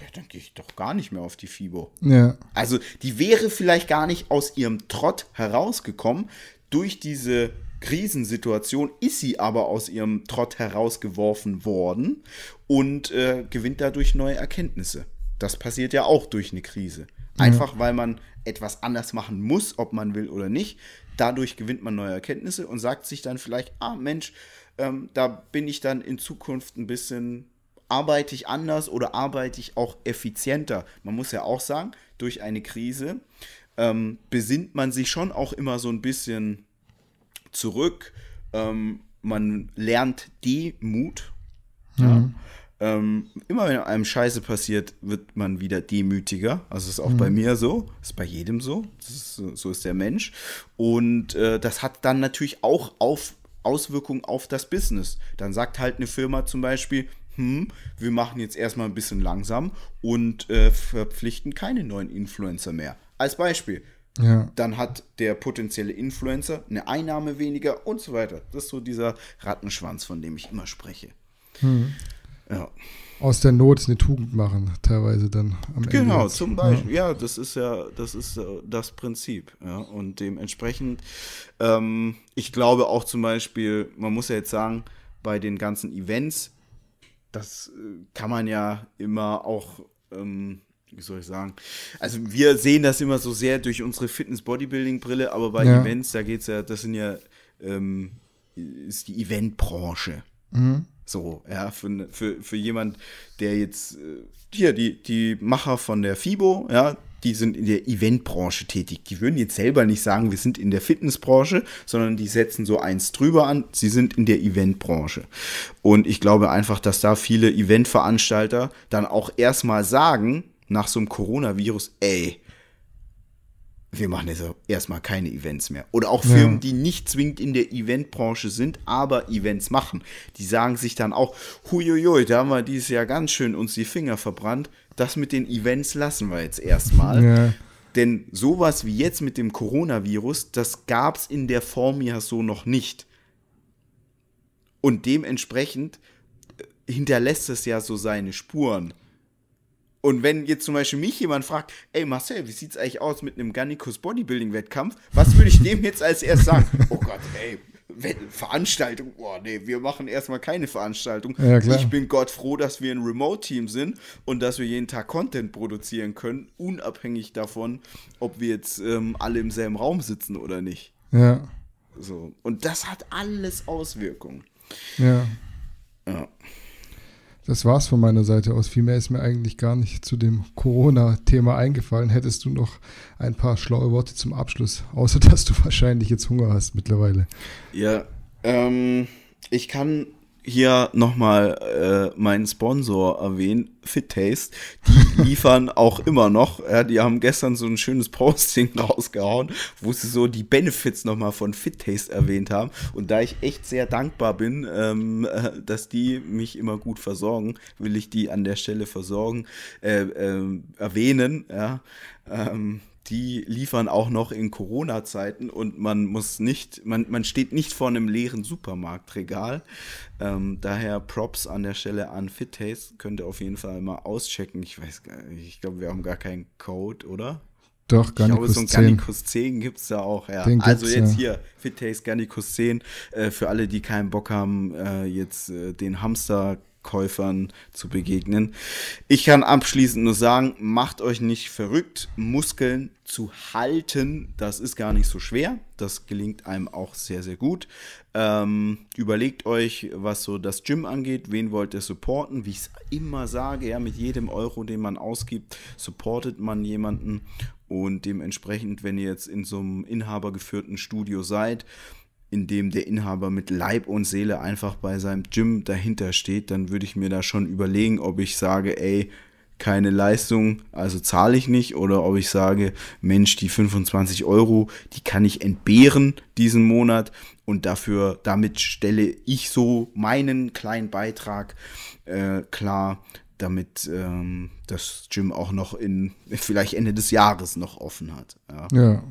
Ja, dann gehe ich doch gar nicht mehr auf die FIBO. Ja. Also die wäre vielleicht gar nicht aus ihrem Trott herausgekommen. Durch diese Krisensituation ist sie aber aus ihrem Trott herausgeworfen worden und äh, gewinnt dadurch neue Erkenntnisse. Das passiert ja auch durch eine Krise. Einfach ja. weil man etwas anders machen muss, ob man will oder nicht. Dadurch gewinnt man neue Erkenntnisse und sagt sich dann vielleicht, ah Mensch, ähm, da bin ich dann in Zukunft ein bisschen, arbeite ich anders oder arbeite ich auch effizienter. Man muss ja auch sagen, durch eine Krise ähm, besinnt man sich schon auch immer so ein bisschen zurück. Ähm, man lernt Demut. Ja. Mhm. Ähm, immer wenn einem Scheiße passiert, wird man wieder demütiger. Also ist auch mhm. bei mir so, ist bei jedem so. Ist, so ist der Mensch. Und äh, das hat dann natürlich auch auf Auswirkungen auf das Business. Dann sagt halt eine Firma zum Beispiel, hm, wir machen jetzt erstmal ein bisschen langsam und äh, verpflichten keine neuen Influencer mehr. Als Beispiel. Ja. Dann hat der potenzielle Influencer eine Einnahme weniger und so weiter. Das ist so dieser Rattenschwanz, von dem ich immer spreche. Mhm. Ja. Aus der Not eine Tugend machen, teilweise dann am genau, Ende. Genau, zum Beispiel. Ja. ja. das ist ja, das ist äh, das Prinzip. Ja. Und dementsprechend, ähm, ich glaube auch zum Beispiel, man muss ja jetzt sagen, bei den ganzen Events, das äh, kann man ja immer auch, ähm, wie soll ich sagen, also wir sehen das immer so sehr durch unsere Fitness-Bodybuilding-Brille, aber bei ja. Events, da geht es ja, das sind ja, ähm, ist die Eventbranche. Mhm. So, ja, für, für, für jemand, der jetzt, äh, hier, die, die Macher von der FIBO, ja, die sind in der Eventbranche tätig. Die würden jetzt selber nicht sagen, wir sind in der Fitnessbranche, sondern die setzen so eins drüber an, sie sind in der Eventbranche. Und ich glaube einfach, dass da viele Eventveranstalter dann auch erstmal sagen, nach so einem Coronavirus, ey, wir machen jetzt erstmal keine Events mehr. Oder auch Firmen, ja. die nicht zwingend in der Eventbranche sind, aber Events machen. Die sagen sich dann auch, huiuiui, da haben wir dieses Jahr ganz schön uns die Finger verbrannt. Das mit den Events lassen wir jetzt erstmal. Ja. Denn sowas wie jetzt mit dem Coronavirus, das gab es in der Form ja so noch nicht. Und dementsprechend äh, hinterlässt es ja so seine Spuren. Und wenn jetzt zum Beispiel mich jemand fragt, ey Marcel, wie sieht's eigentlich aus mit einem Gannikus Bodybuilding Wettkampf? Was würde ich dem jetzt als erst sagen? Oh Gott, ey, Veranstaltung, boah, nee, wir machen erstmal keine Veranstaltung. Ja, ich bin Gott froh, dass wir ein Remote-Team sind und dass wir jeden Tag Content produzieren können, unabhängig davon, ob wir jetzt ähm, alle im selben Raum sitzen oder nicht. Ja. So. Und das hat alles Auswirkungen. Ja. Ja. Das war's von meiner Seite aus. Vielmehr ist mir eigentlich gar nicht zu dem Corona-Thema eingefallen. Hättest du noch ein paar schlaue Worte zum Abschluss, außer dass du wahrscheinlich jetzt Hunger hast mittlerweile. Ja, ähm, ich kann hier nochmal äh, meinen Sponsor erwähnen, Fit Taste. Die liefern auch immer noch. Ja, die haben gestern so ein schönes Posting rausgehauen, wo sie so die Benefits nochmal von Fit Taste erwähnt haben. Und da ich echt sehr dankbar bin, ähm, äh, dass die mich immer gut versorgen, will ich die an der Stelle versorgen, äh, äh, erwähnen. Ja. Ähm, die liefern auch noch in Corona-Zeiten und man muss nicht, man, man steht nicht vor einem leeren Supermarktregal. Ähm, daher Props an der Stelle an FitTaste. Könnt ihr auf jeden Fall mal auschecken. Ich weiß gar nicht, ich glaube, wir haben gar keinen Code, oder? Doch, Garnicus 10. Ich glaube, so ein Garnicus 10 gibt es da auch, ja. also jetzt ja. hier, Fit Taste Garnicus 10, äh, für alle, die keinen Bock haben, äh, jetzt äh, den Hamster Verkäufern zu begegnen. Ich kann abschließend nur sagen, macht euch nicht verrückt, Muskeln zu halten, das ist gar nicht so schwer. Das gelingt einem auch sehr, sehr gut. Ähm, überlegt euch, was so das Gym angeht, wen wollt ihr supporten. Wie ich es immer sage, ja, mit jedem Euro, den man ausgibt, supportet man jemanden. Und dementsprechend, wenn ihr jetzt in so einem inhabergeführten Studio seid, in dem der Inhaber mit Leib und Seele einfach bei seinem Gym dahinter steht, dann würde ich mir da schon überlegen, ob ich sage, ey, keine Leistung, also zahle ich nicht, oder ob ich sage, Mensch, die 25 Euro, die kann ich entbehren diesen Monat und dafür, damit stelle ich so meinen kleinen Beitrag äh, klar, damit ähm, das Gym auch noch in vielleicht Ende des Jahres noch offen hat. Ja. ja.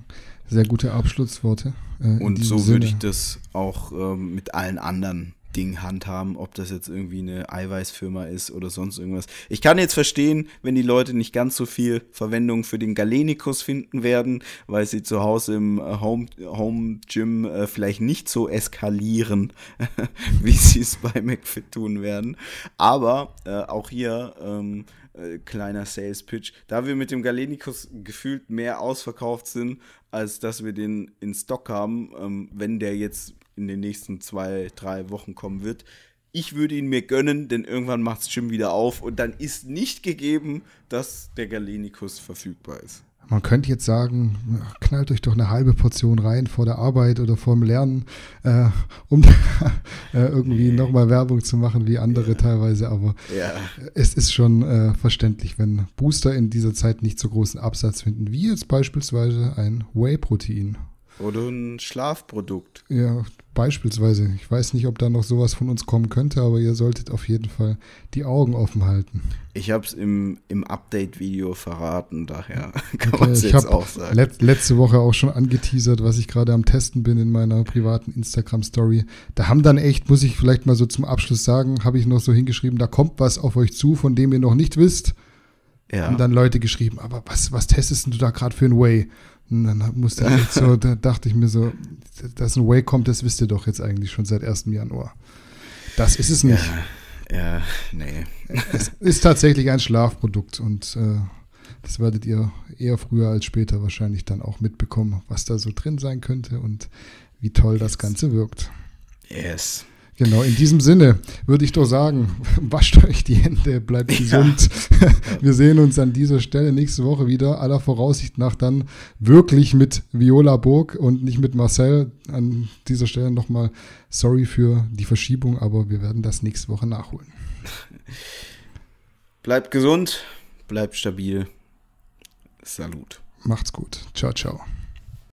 Sehr gute Abschlussworte. Äh, und so würde ich das auch ähm, mit allen anderen Dingen handhaben, ob das jetzt irgendwie eine Eiweißfirma ist oder sonst irgendwas. Ich kann jetzt verstehen, wenn die Leute nicht ganz so viel Verwendung für den Galenikus finden werden, weil sie zu Hause im äh, Home, Home Gym äh, vielleicht nicht so eskalieren, wie sie es bei McFit tun werden. Aber äh, auch hier. Ähm, äh, kleiner Sales Pitch. Da wir mit dem Galenikus gefühlt mehr ausverkauft sind, als dass wir den in Stock haben, ähm, wenn der jetzt in den nächsten zwei, drei Wochen kommen wird. Ich würde ihn mir gönnen, denn irgendwann macht es Jim wieder auf und dann ist nicht gegeben, dass der Galenikus verfügbar ist. Man könnte jetzt sagen, knallt euch doch eine halbe Portion rein vor der Arbeit oder vor dem Lernen, äh, um äh, irgendwie nee. nochmal Werbung zu machen wie andere ja. teilweise. Aber ja. es ist schon äh, verständlich, wenn Booster in dieser Zeit nicht so großen Absatz finden, wie jetzt beispielsweise ein Whey-Protein. Oder ein Schlafprodukt. Ja, beispielsweise. Ich weiß nicht, ob da noch sowas von uns kommen könnte, aber ihr solltet auf jeden Fall die Augen offen halten. Ich habe es im, im Update-Video verraten, daher kann okay, man es jetzt auch sagen. Let, letzte Woche auch schon angeteasert, was ich gerade am Testen bin in meiner privaten Instagram-Story. Da haben dann echt, muss ich vielleicht mal so zum Abschluss sagen, habe ich noch so hingeschrieben, da kommt was auf euch zu, von dem ihr noch nicht wisst. Ja. Haben dann Leute geschrieben, aber was, was testest du da gerade für ein Way? Und dann musste ich so, da dachte ich mir so, dass ein Way kommt, das wisst ihr doch jetzt eigentlich schon seit 1. Januar. Das ist es nicht. Ja, ja nee. Es ist tatsächlich ein Schlafprodukt und äh, das werdet ihr eher früher als später wahrscheinlich dann auch mitbekommen, was da so drin sein könnte und wie toll yes. das Ganze wirkt. Yes. Genau, in diesem Sinne würde ich doch sagen, wascht euch die Hände, bleibt ja. gesund. Wir sehen uns an dieser Stelle nächste Woche wieder, aller Voraussicht nach dann wirklich mit Viola Burg und nicht mit Marcel. An dieser Stelle nochmal sorry für die Verschiebung, aber wir werden das nächste Woche nachholen. Bleibt gesund, bleibt stabil. Salut. Macht's gut. Ciao, ciao.